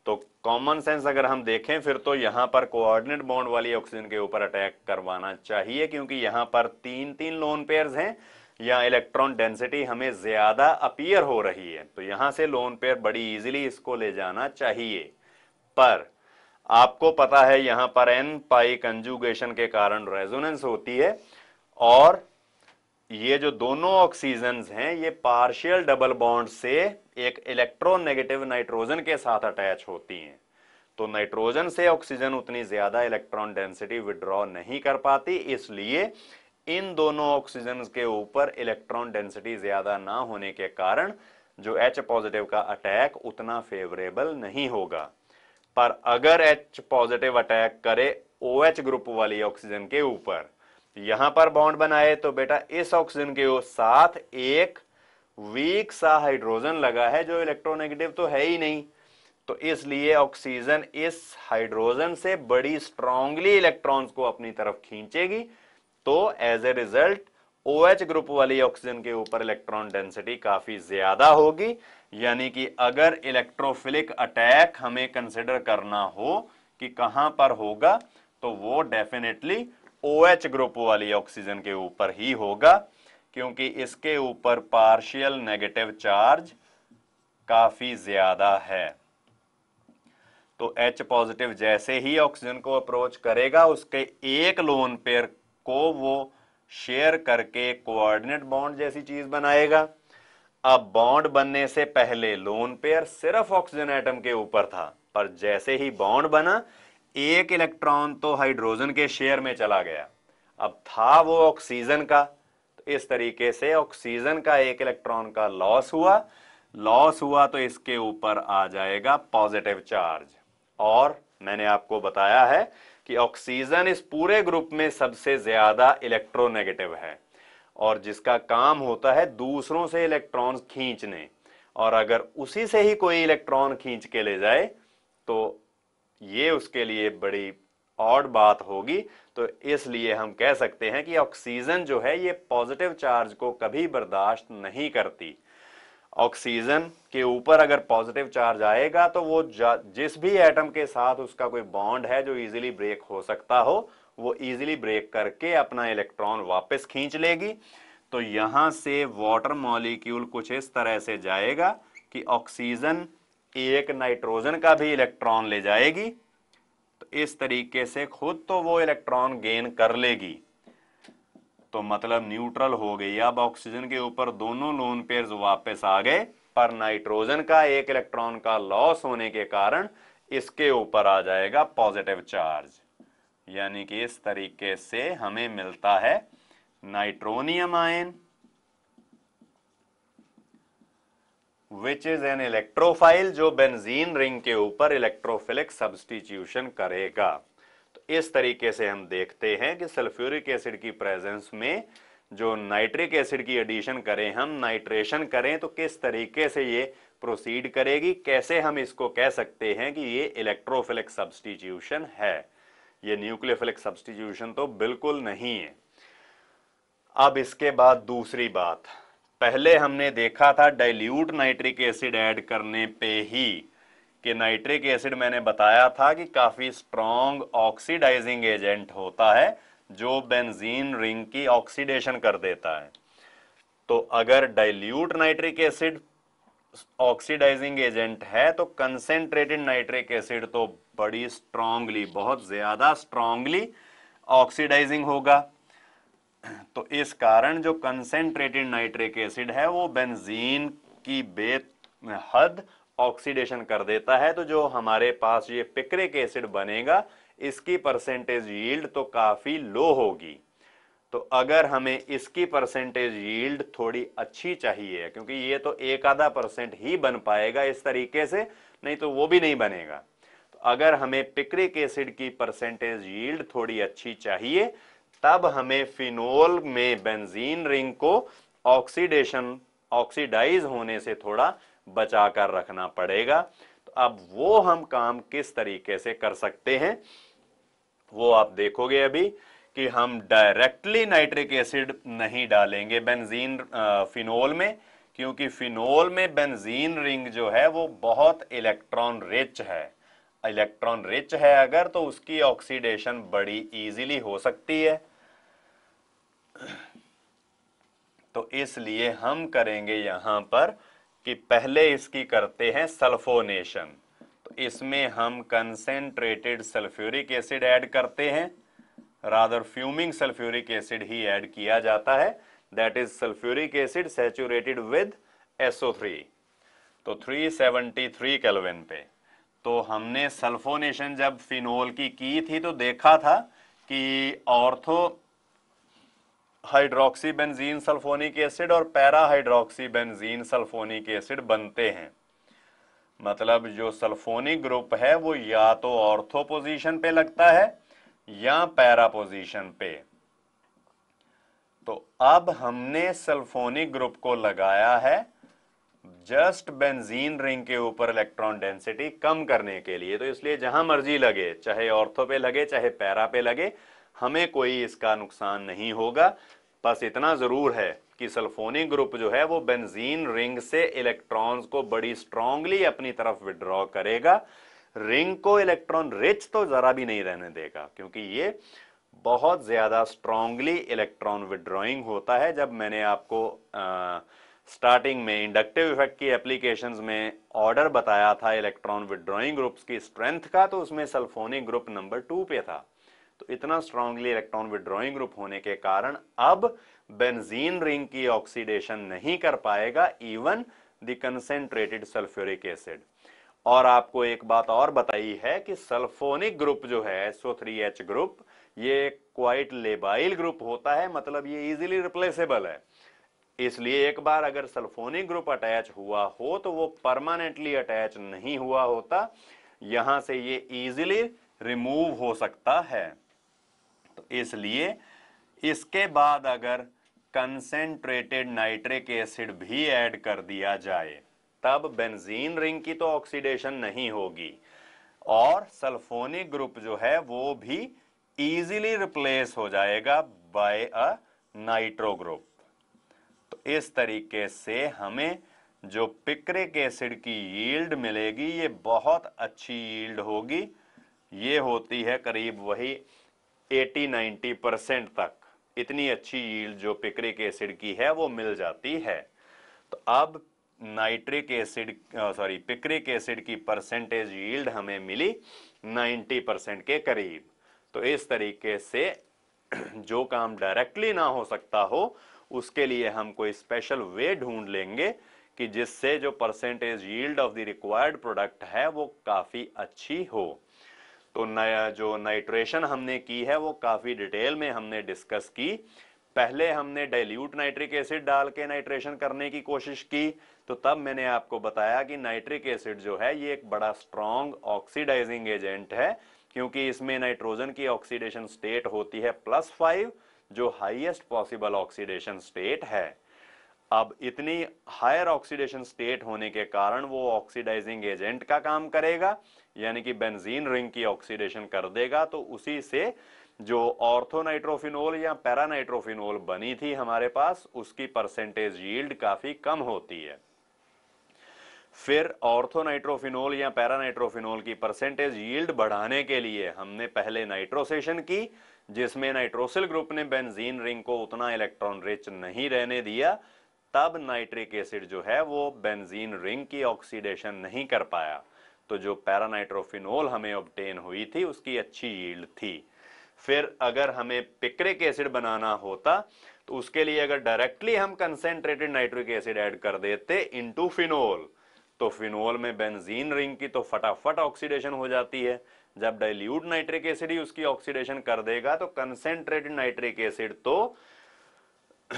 तो कॉमन सेंस अगर हम देखें फिर तो यहां पर कोऑर्डिनेट बॉन्ड वाली ऑक्सीजन के ऊपर अटैक करवाना चाहिए क्योंकि यहां पर तीन तीन लोन पेयर हैं या इलेक्ट्रॉन डेंसिटी हमें ज्यादा अपियर हो रही है तो यहां से लोन पेयर बड़ी इजीली इसको ले जाना चाहिए पर आपको पता है यहां पर एन पाई कंजुगेशन के कारण रेजोनेंस होती है और ये जो दोनों ऑक्सीजन हैं ये पार्शियल डबल बॉन्ड से एक इलेक्ट्रोनेगेटिव नाइट्रोजन के साथ अटैच होती हैं तो नाइट्रोजन से ऑक्सीजन उतनी ज्यादा इलेक्ट्रॉन डेंसिटी विड्रॉ नहीं कर पाती इसलिए इन दोनों ऑक्सीजन के ऊपर इलेक्ट्रॉन डेंसिटी ज्यादा ना होने के कारण जो H पॉजिटिव का अटैक उतना फेवरेबल नहीं होगा पर अगर H पॉजिटिव अटैक करे OH ग्रुप वाली ऑक्सीजन के ऊपर यहां पर बॉन्ड बनाए तो बेटा इस ऑक्सीजन के साथ एक वीक सा हाइड्रोजन लगा है जो इलेक्ट्रोनेगेटिव तो है ही नहीं तो इसलिए ऑक्सीजन इस हाइड्रोजन से बड़ी स्ट्रांगली इलेक्ट्रॉन्स को अपनी तरफ खींचेगी तो as a result O OH group वाली ऑक्सीजन के ऊपर इलेक्ट्रॉन डेंसिटी काफी ज्यादा होगी यानी कि अगर इलेक्ट्रोफिलिक अटैक हमें कंसिडर करना हो कि कहां पर होगा तो वो डेफिनेटली ओ एच ग्रुप वाली ऑक्सीजन के ऊपर ही होगा क्योंकि इसके ऊपर पार्शियल नेगेटिव चार्ज काफी ज्यादा है तो H पॉजिटिव जैसे ही ऑक्सीजन को अप्रोच करेगा उसके एक लोन पेयर को वो शेयर करके कोऑर्डिनेट बॉन्ड जैसी चीज बनाएगा अब बॉन्ड बनने से पहले लोन पेयर सिर्फ ऑक्सीजन एटम के ऊपर था पर जैसे ही बॉन्ड बना एक इलेक्ट्रॉन तो हाइड्रोजन के शेयर में चला गया अब था वो ऑक्सीजन का तो इस तरीके से ऑक्सीजन का एक इलेक्ट्रॉन का लॉस हुआ लॉस हुआ तो इसके ऊपर आ जाएगा पॉजिटिव चार्ज और मैंने आपको बताया है कि ऑक्सीजन इस पूरे ग्रुप में सबसे ज्यादा इलेक्ट्रोनेगेटिव है और जिसका काम होता है दूसरों से इलेक्ट्रॉन खींचने और अगर उसी से ही कोई इलेक्ट्रॉन खींच के ले जाए तो ये उसके लिए बड़ी और बात होगी तो इसलिए हम कह सकते हैं कि ऑक्सीजन जो है ये पॉजिटिव चार्ज को कभी बर्दाश्त नहीं करती ऑक्सीजन के ऊपर अगर पॉजिटिव चार्ज आएगा तो वो जिस भी एटम के साथ उसका कोई बॉन्ड है जो इजीली ब्रेक हो सकता हो वो इजीली ब्रेक करके अपना इलेक्ट्रॉन वापस खींच लेगी तो यहां से वाटर मॉलिक्यूल कुछ इस तरह से जाएगा कि ऑक्सीजन एक नाइट्रोजन का भी इलेक्ट्रॉन ले जाएगी तो इस तरीके से खुद तो वो इलेक्ट्रॉन गेन कर लेगी तो मतलब न्यूट्रल हो गई अब ऑक्सीजन के ऊपर दोनों लोन पेयर वापस आ गए पर नाइट्रोजन का एक इलेक्ट्रॉन का लॉस होने के कारण इसके ऊपर आ जाएगा पॉजिटिव चार्ज यानी कि इस तरीके से हमें मिलता है nitronium ion which is an electrophile जो बेंजीन रिंग के ऊपर इलेक्ट्रोफिलिक सब्सटीट्यूशन करेगा तो इस तरीके से हम देखते हैं कि सल्फ्यूरिक एसिड की प्रेजेंस में जो नाइट्रिक एसिड की एडिशन करें हम नाइट्रेशन करें तो किस तरीके से ये प्रोसीड करेगी कैसे हम इसको कह सकते हैं कि ये इलेक्ट्रोफिलिक सब्सटीट्यूशन है ये न्यूक्लियोफिलिक सब्सटीट्यूशन तो बिल्कुल नहीं है अब इसके बाद दूसरी बात पहले हमने देखा था डाइल्यूट नाइट्रिक एसिड ऐड करने पे ही कि नाइट्रिक एसिड मैंने बताया था कि काफ़ी स्ट्रॉन्ग ऑक्सीडाइजिंग एजेंट होता है जो बेंजीन रिंग की ऑक्सीडेशन कर देता है तो अगर dilute nitric acid oxidising agent है तो कंसेंट्रेटेड नाइट्रिक एसिड तो बड़ी स्ट्रांगली बहुत ज़्यादा स्ट्रांगली ऑक्सीडाइजिंग होगा तो इस कारण जो कंसेंट्रेटेड नाइट्रिक एसिड है वो बेंजीन की हद ऑक्सीडेशन कर देता है तो जो हमारे पास ये पिक्रिक एसिड बनेगा इसकी परसेंटेज यील्ड तो काफ़ी लो होगी तो अगर हमें इसकी परसेंटेज यील्ड थोड़ी अच्छी चाहिए क्योंकि ये तो एक आधा परसेंट ही बन पाएगा इस तरीके से नहीं तो वो भी नहीं बनेगा तो अगर हमें पिक्रिक एसिड की परसेंटेज यील्ड थोड़ी अच्छी चाहिए तब हमें फिनोल में बेंजीन रिंग को ऑक्सीडेशन ऑक्सीडाइज होने से थोड़ा बचा कर रखना पड़ेगा तो अब वो हम काम किस तरीके से कर सकते हैं वो आप देखोगे अभी कि हम डायरेक्टली नाइट्रिक एसिड नहीं डालेंगे बेंजीन फिनोल में क्योंकि फिनोल में बेंजीन रिंग जो है वो बहुत इलेक्ट्रॉन रिच है इलेक्ट्रॉन रिच है अगर तो उसकी ऑक्सीडेशन बड़ी इजीली हो सकती है तो इसलिए हम करेंगे यहां पर कि पहले इसकी करते हैं सल्फोनेशन तो इसमें हम कंसेंट्रेटेड सल्फ्यूरिक एसिड ऐड करते हैं रादर फ्यूमिंग सल्फ्यूरिक एसिड ही ऐड किया जाता है that is sulphuric acid saturated with SO3 तो 373 केल्विन पे तो हमने सल्फोनेशन जब फिनोल की की थी तो देखा था कि ortho hydroxy benzene sulphonic acid और para hydroxy benzene sulphonic acid बनते हैं मतलब जो सल्फोनिक ग्रुप है वो या तो ऑर्थो पोजीशन पे लगता है या पैरा पोजीशन पे तो अब हमने सल्फोनिक ग्रुप को लगाया है जस्ट बेंजीन रिंग के ऊपर इलेक्ट्रॉन डेंसिटी कम करने के लिए तो इसलिए जहां मर्जी लगे चाहे ऑर्थो पे लगे चाहे पैरा पे लगे हमें कोई इसका नुकसान नहीं होगा बस इतना ज़रूर है कि सल्फोनिक ग्रुप जो है वो बेंजीन रिंग से इलेक्ट्रॉन्स को बड़ी स्ट्रांगली अपनी तरफ विड्रॉ करेगा रिंग को इलेक्ट्रॉन रिच तो ज़रा भी नहीं रहने देगा क्योंकि ये बहुत ज़्यादा स्ट्रांगली इलेक्ट्रॉन विड्रॉइंग होता है जब मैंने आपको आ, स्टार्टिंग में इंडक्टिव इफेक्ट की एप्लीकेशंस में ऑर्डर बताया था इलेक्ट्रॉन विड्रॉइंग ग्रुप्स की स्ट्रेंथ का तो उसमें सल्फोनिक ग्रुप नंबर टू पे था तो इतना स्ट्रांगली इलेक्ट्रॉन विड्रॉइंग ग्रुप होने के कारण अब बेंजीन रिंग की ऑक्सीडेशन नहीं कर पाएगा even the concentrated sulphuric acid और आपको एक बात और बताई है कि सल्फोनिक ग्रुप जो है थ्री एच ग्रुप ये क्वाइट लेबाइल ग्रुप होता है मतलब ये इजीली रिप्लेसेबल है इसलिए एक बार अगर सल्फोनिक ग्रुप अटैच हुआ हो तो वो परमानेंटली अटैच नहीं हुआ होता यहां से ये इजीली रिमूव हो सकता है तो इसलिए इसके बाद अगर कंसेंट्रेटेड नाइट्रिक एसिड भी ऐड कर दिया जाए तब बेंजीन रिंग की तो ऑक्सीडेशन नहीं होगी और सल्फोनिक ग्रुप जो है वो भी इजीली रिप्लेस हो जाएगा बाय अ नाइट्रो ग्रुप तो इस तरीके से हमें जो पिक्रिक एसिड की यील्ड मिलेगी ये बहुत अच्छी यील्ड होगी ये होती है करीब वही 80-90 परसेंट तक इतनी अच्छी यील्ड जो पिक्रिक एसिड की है वो मिल जाती है तो अब nitric acid sorry picric acid की परसेंटेज यील्ड हमें मिली 90 परसेंट के करीब तो इस तरीके से जो काम डायरेक्टली ना हो सकता हो उसके लिए हम कोई स्पेशल वे ढूंढ लेंगे कि जिससे जो percentage yield of the required product है वो काफ़ी अच्छी हो तो नया जो नाइट्रेशन हमने की है वो काफ़ी डिटेल में हमने डिस्कस की पहले हमने डाइल्यूट नाइट्रिक एसिड डाल के नाइट्रेशन करने की कोशिश की तो तब मैंने आपको बताया कि नाइट्रिक एसिड जो है ये एक बड़ा स्ट्रॉन्ग ऑक्सीडाइजिंग एजेंट है क्योंकि इसमें नाइट्रोजन की ऑक्सीडेशन स्टेट होती है प्लस फाइव जो हाईएस्ट पॉसिबल ऑक्सीडेशन स्टेट है अब इतनी हायर ऑक्सीडेशन स्टेट होने के कारण वो ऑक्सीडाइजिंग एजेंट का काम करेगा यानी कि बेंजीन रिंग की ऑक्सीडेशन कर देगा तो उसी से जो ऑर्थोनाइट्रोफिनोल या पैरानाइट्रोफिनोल बनी थी हमारे पास उसकी परसेंटेज यील्ड काफी कम होती है फिर ऑर्थोनाइट्रोफिनोल या पैरानाइट्रोफिनोल की परसेंटेज यील्ड बढ़ाने के लिए हमने पहले नाइट्रोसेशन की जिसमें नाइट्रोसिल ग्रुप ने बेंजीन रिंग को उतना इलेक्ट्रॉन रिच नहीं रहने दिया तब नाइट्रिक एसिड जो है वो बेंजीन रिंग की ऑक्सीडेशन नहीं कर पाया तो जो पैरानाइट्रोफिनोल हमें ऑब्टेन हुई थी उसकी अच्छी यील्ड थी फिर अगर हमें पिक्रिक एसिड बनाना होता तो उसके लिए अगर डायरेक्टली हम कंसेंट्रेटेड नाइट्रिक एसिड ऐड कर देते इनटू फिनोल तो फिनोल में बेंजीन रिंग की तो फटाफट ऑक्सीडेशन हो जाती है जब डाइल्यूट नाइट्रिक एसिड ही उसकी ऑक्सीडेशन कर देगा तो कंसेंट्रेटेड नाइट्रिक एसिड तो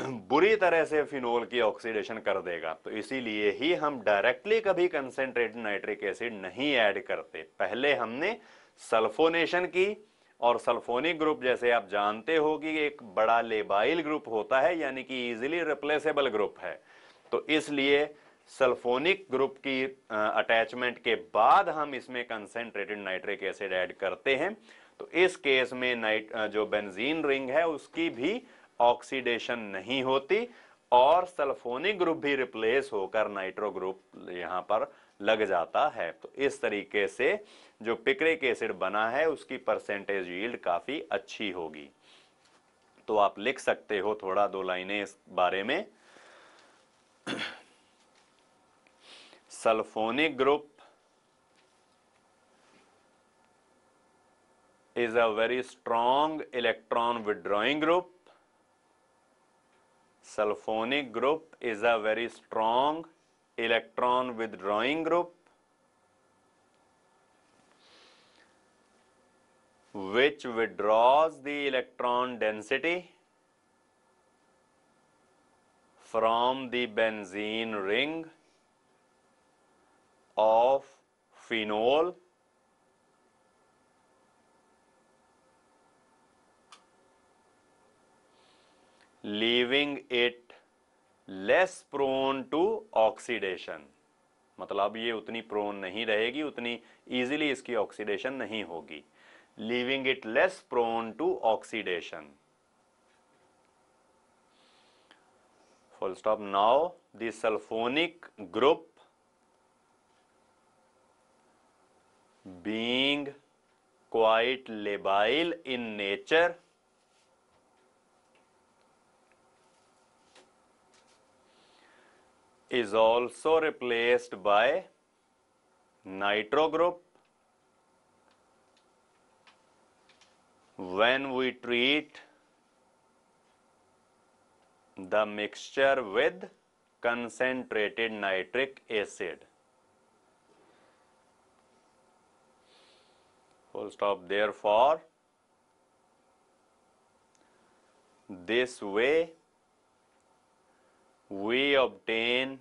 बुरी तरह से फिनोल की ऑक्सीडेशन कर देगा तो इसीलिए ही हम डायरेक्टली कभी कंसेंट्रेटेड नाइट्रिक एसिड नहीं ऐड करते पहले हमने सल्फोनेशन की और सल्फोनिक ग्रुप जैसे आप जानते हो कि एक बड़ा लेबाइल ग्रुप होता है यानी कि इजीली रिप्लेसेबल ग्रुप है तो इसलिए सल्फोनिक ग्रुप की अटैचमेंट के बाद हम इसमें कंसेंट्रेटेड नाइट्रिक एसिड ऐड करते हैं तो इस केस में नाइट जो बेंजीन रिंग है उसकी भी ऑक्सीडेशन नहीं होती और सल्फोनिक ग्रुप भी रिप्लेस होकर नाइट्रो ग्रुप यहां पर लग जाता है तो इस तरीके से जो पिक्रिक एसिड बना है उसकी परसेंटेज यील्ड काफ़ी अच्छी होगी तो आप लिख सकते हो थोड़ा दो लाइनें इस बारे में sulphonic group is a very strong electron withdrawing ग्रुप Sulfonic group is a very strong electron withdrawing group which withdraws the electron density from the benzene ring of phenol leaving it less prone to oxidation मतलब ये उतनी प्रोन नहीं रहेगी उतनी इजीली इसकी ऑक्सीडेशन नहीं होगी leaving it less prone to oxidation full stop now the sulphonic group being quite labile in nature is also replaced by nitro group when we treat the mixture with concentrated nitric acid. Full stop. Therefore, this way we obtain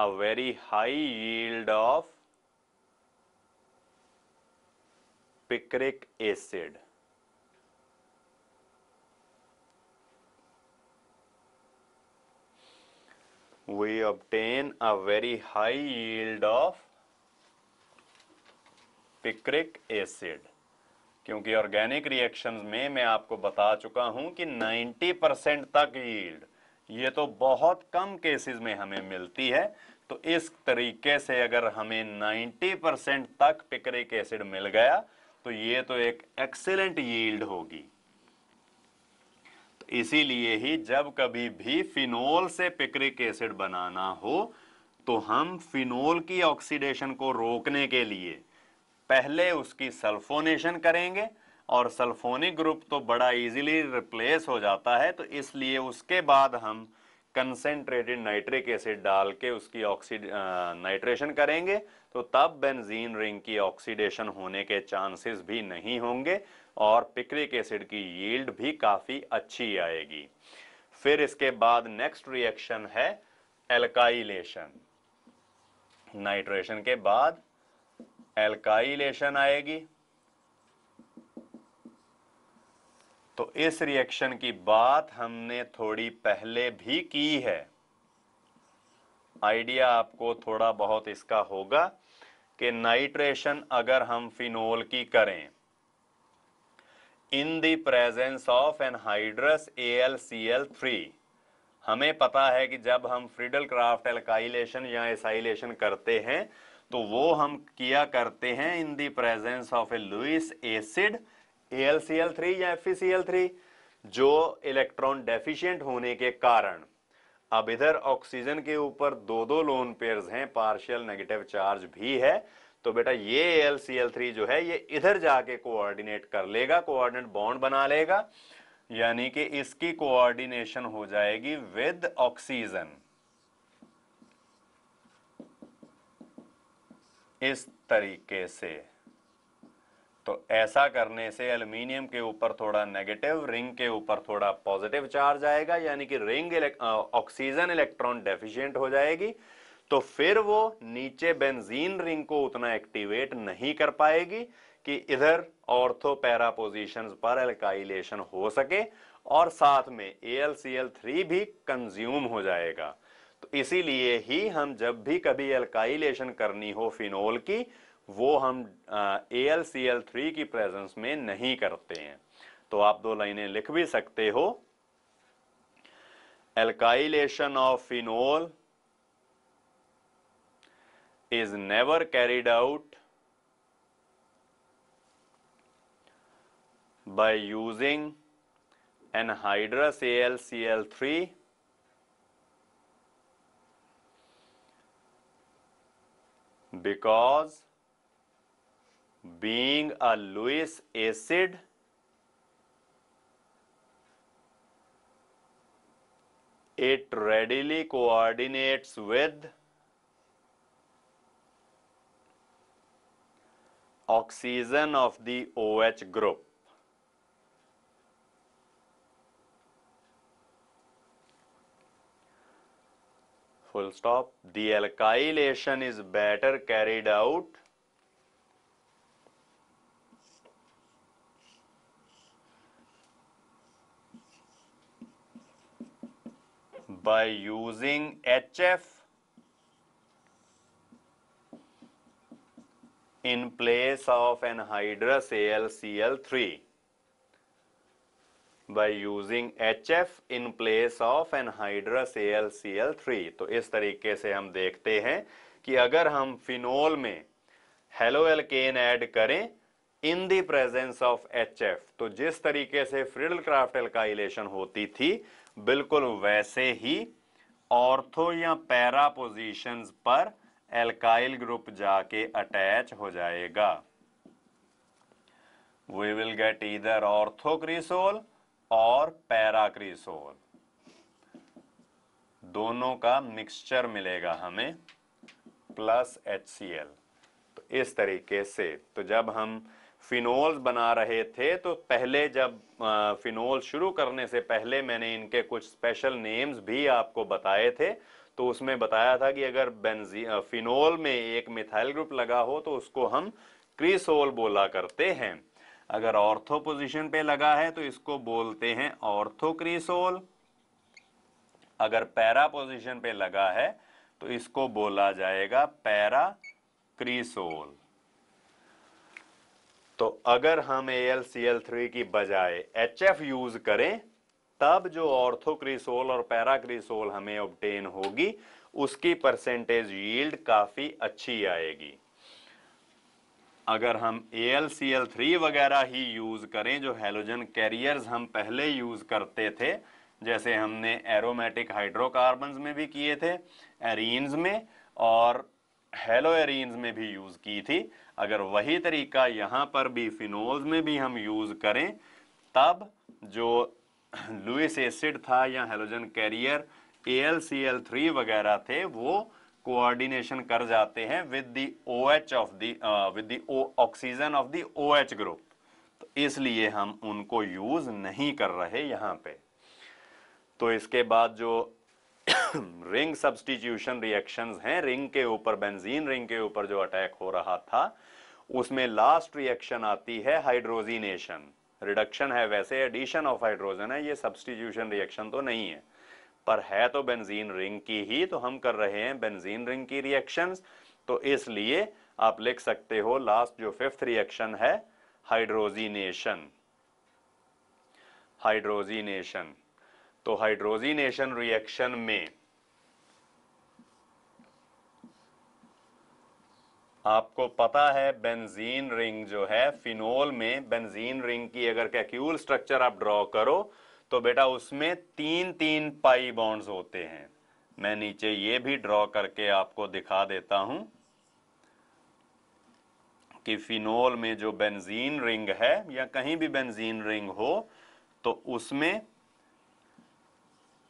a very high yield of picric acid. We obtain a very high yield of picric acid क्योंकि ऑर्गेनिक रिएक्शंस में मैं आपको बता चुका हूं कि 90 परसेंट तक यील्ड ये तो बहुत कम केसेस में हमें मिलती है तो इस तरीके से अगर हमें 90 परसेंट तक पिकरिक एसिड मिल गया तो ये तो एक एक्सेलेंट यील्ड होगी तो इसीलिए ही जब कभी भी फिनोल से पिकरिक एसिड बनाना हो तो हम फिनोल की ऑक्सीडेशन को रोकने के लिए पहले उसकी सल्फोनेशन करेंगे और सल्फोनिक ग्रुप तो बड़ा इजीली रिप्लेस हो जाता है तो इसलिए उसके बाद हम कंसेंट्रेटेड नाइट्रिक एसिड डाल के उसकी ऑक्सीड नाइट्रेशन करेंगे तो तब बेंजीन रिंग की ऑक्सीडेशन होने के चांसेस भी नहीं होंगे और पिक्रिक एसिड की यील्ड भी काफ़ी अच्छी आएगी फिर इसके बाद नेक्स्ट रिएक्शन है एल्काइलेशन नाइट्रेशन के बाद एल्काइलेशन आएगी तो इस रिएक्शन की बात हमने थोड़ी पहले भी की है आइडिया आपको थोड़ा बहुत इसका होगा कि नाइट्रेशन अगर हम फिनोल की करें in the presence of anhydrous A L C L three हमें पता है कि जब हम फ्रिडल क्राफ्ट एल्काइलेशन या एसाइलेशन करते हैं तो वो हम किया करते हैं in the presence of a Lewis acid AlCl3 या FeCl3 जो इलेक्ट्रॉन डेफिशिएंट होने के कारण अब इधर ऑक्सीजन के ऊपर दो दो लोन पेयर्स हैं पार्शियल नेगेटिव चार्ज भी है तो बेटा ये AlCl3 जो है ये इधर जाके कोऑर्डिनेट कर लेगा कोऑर्डिनेट बॉन्ड बना लेगा यानी कि इसकी कोऑर्डिनेशन हो जाएगी विद ऑक्सीजन इस तरीके से तो ऐसा करने से एल्यूमिनियम के ऊपर थोड़ा नेगेटिव रिंग के ऊपर थोड़ा पॉजिटिव चार्ज आएगा यानी कि रिंग ऑक्सीजन इलेक्ट्रॉन डेफिशिएंट हो जाएगी तो फिर वो नीचे बेंजीन रिंग को उतना एक्टिवेट नहीं कर पाएगी कि इधर ऑर्थो पैरा पोजिशन पर एल्काइलेशन हो सके और साथ में ए भी कंज्यूम हो जाएगा तो इसीलिए ही हम जब भी कभी एल्काइलेशन करनी हो फिनोल की वो हम A L C L three की प्रेजेंस में नहीं करते हैं तो आप दो लाइनें लिख भी सकते हो alkylation of phenol is never out using anhydrous A L C L three because being a Lewis acid it readily coordinates with oxygen of the OH group. Full stop. The alkylation is better carried out by using HF in place of anhydrous AlCl3 by using HF in place of anhydrous AlCl3 तो इस तरीके से हम देखते हैं कि अगर हम फिनोल में हेलो एल्केन ऐड करें in the presence of H F तो जिस तरीके से फ्रिडल क्राफ्ट एल्काइलेशन होती थी बिल्कुल वैसे ही ऑर्थो या पैरा पोजिशन पर एल्काइल ग्रुप जाके अटैच हो जाएगा वी विल गेट इधर ऑर्थोक्रिसोल और पैराक्रिसोल दोनों का मिक्सचर मिलेगा हमें प्लस एच सी एल तो इस तरीके से तो जब हम फिनोल्स बना रहे थे तो पहले जब फिनोल शुरू करने से पहले मैंने इनके कुछ स्पेशल नेम्स भी आपको बताए थे तो उसमें बताया था कि अगर बेनजी फिनोल में एक मिथाइल ग्रुप लगा हो तो उसको हम क्रिसोल बोला करते हैं अगर ऑर्थो पोजीशन पे लगा है तो इसको बोलते हैं ऑर्थोक्रिसोल अगर पैरा पोजीशन पे लगा है तो इसको बोला जाएगा पैरा क्रिसोल तो अगर हम AlCl3 की बजाय HF यूज करें तब जो ऑर्थोक्रिसोल और पैराक्रिसोल हमें ऑब्टेन होगी उसकी परसेंटेज यील्ड काफी अच्छी आएगी अगर हम AlCl3 वगैरह ही यूज करें जो हेलोजन कैरियर्स हम पहले यूज करते थे जैसे हमने एरोमेटिक हाइड्रोकार्बन में भी किए थे एरीन्स में और हेलोएरीन्स में भी यूज़ की थी अगर वही तरीका यहाँ पर भी फिनोल्स में भी हम यूज़ करें तब जो लुइस एसिड था या halogen carrier A C L L three थे वो कोऑर्डिनेशन कर जाते हैं with the O H of the with the oxygen of the O H group तो इसलिए हम उनको यूज़ नहीं कर रहे यहाँ पे तो इसके बाद जो रिंग सब्सटीट्यूशन रिएक्शंस हैं रिंग के ऊपर बेंजीन रिंग के ऊपर जो अटैक हो रहा था उसमें लास्ट रिएक्शन आती है हाइड्रोजिनेशन रिडक्शन है वैसे एडिशन ऑफ हाइड्रोजन है ये सब्सटीट्यूशन रिएक्शन तो नहीं है पर है तो बेंजीन रिंग की ही तो हम कर रहे हैं बेंजीन रिंग की रिएक्शंस तो इसलिए आप लिख सकते हो लास्ट जो फिफ्थ रिएक्शन है हाइड्रोजिनेशन हाइड्रोजिनेशन तो हाइड्रोजिनेशन रिएक्शन में आपको पता है बेंजीन रिंग जो है फिनोल में बेंजीन रिंग की अगर कैक्यूल स्ट्रक्चर आप ड्रॉ करो तो बेटा उसमें तीन तीन पाई बॉन्ड्स होते हैं मैं नीचे ये भी ड्रॉ करके आपको दिखा देता हूं कि फिनोल में जो बेंजीन रिंग है या कहीं भी बेंजीन रिंग हो तो उसमें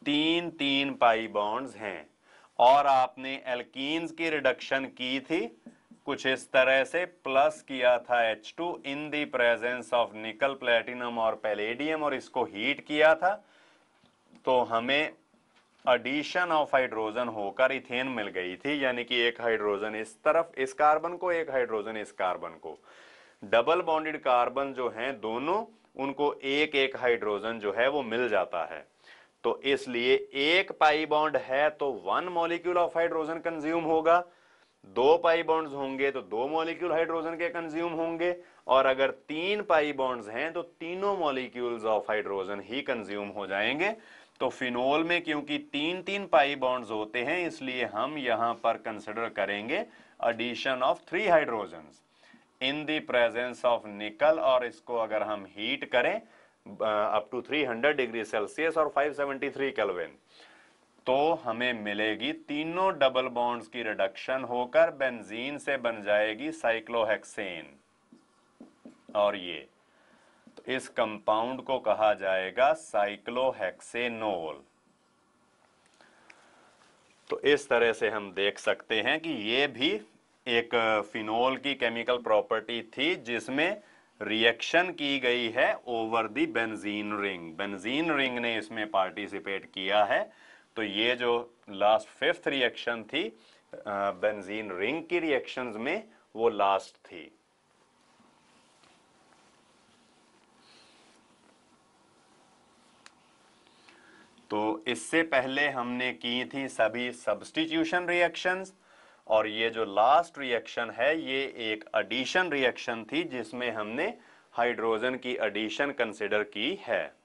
तीन तीन पाई बॉन्ड्स हैं और आपने एल्कीन्स की रिडक्शन की थी कुछ इस तरह से प्लस किया था H two in the presence of nickel platinum और पैलेडियम और इसको हीट किया था तो हमें एडिशन ऑफ हाइड्रोजन होकर इथेन मिल गई थी यानी कि एक हाइड्रोजन इस तरफ इस कार्बन को एक हाइड्रोजन इस कार्बन को डबल बॉन्डेड कार्बन जो हैं दोनों उनको एक एक हाइड्रोजन जो है वो मिल जाता है तो इसलिए एक पाई बॉन्ड है तो one molecule of hydrogen consume होगा दो पाई बॉन्ड्स होंगे तो दो मॉलिक्यूल हाइड्रोजन के कंज्यूम होंगे और अगर तीन पाई बॉन्ड्स हैं तो तीनों मॉलिक्यूल्स ऑफ हाइड्रोजन ही कंज्यूम हो जाएंगे तो फिनोल में क्योंकि तीन तीन पाई बॉन्ड्स होते हैं इसलिए हम यहां पर कंसिडर करेंगे addition of three hydrogen in the presence of nickel और इसको अगर हम हीट करें अप टू 300 डिग्री सेल्सियस और 573 केल्विन तो हमें मिलेगी तीनों डबल बॉन्ड्स की रिडक्शन होकर बेंजीन से बन जाएगी साइक्लोहेक्सेन और ये तो इस कंपाउंड को कहा जाएगा साइक्लोहेक्सेनोल तो इस तरह से हम देख सकते हैं कि ये भी एक फिनोल uh, की केमिकल प्रॉपर्टी थी जिसमें रिएक्शन की गई है over the benzene ring benzene ring ने इसमें पार्टिसिपेट किया है तो ये जो लास्ट फिफ्थ रिएक्शन थी बेंजीन रिंग की रिएक्शंस में वो लास्ट थी तो इससे पहले हमने की थी सभी सब्सटीट्यूशन रिएक्शंस और ये जो लास्ट रिएक्शन है ये एक एडिशन रिएक्शन थी जिसमें हमने हाइड्रोजन की एडिशन कंसिडर की है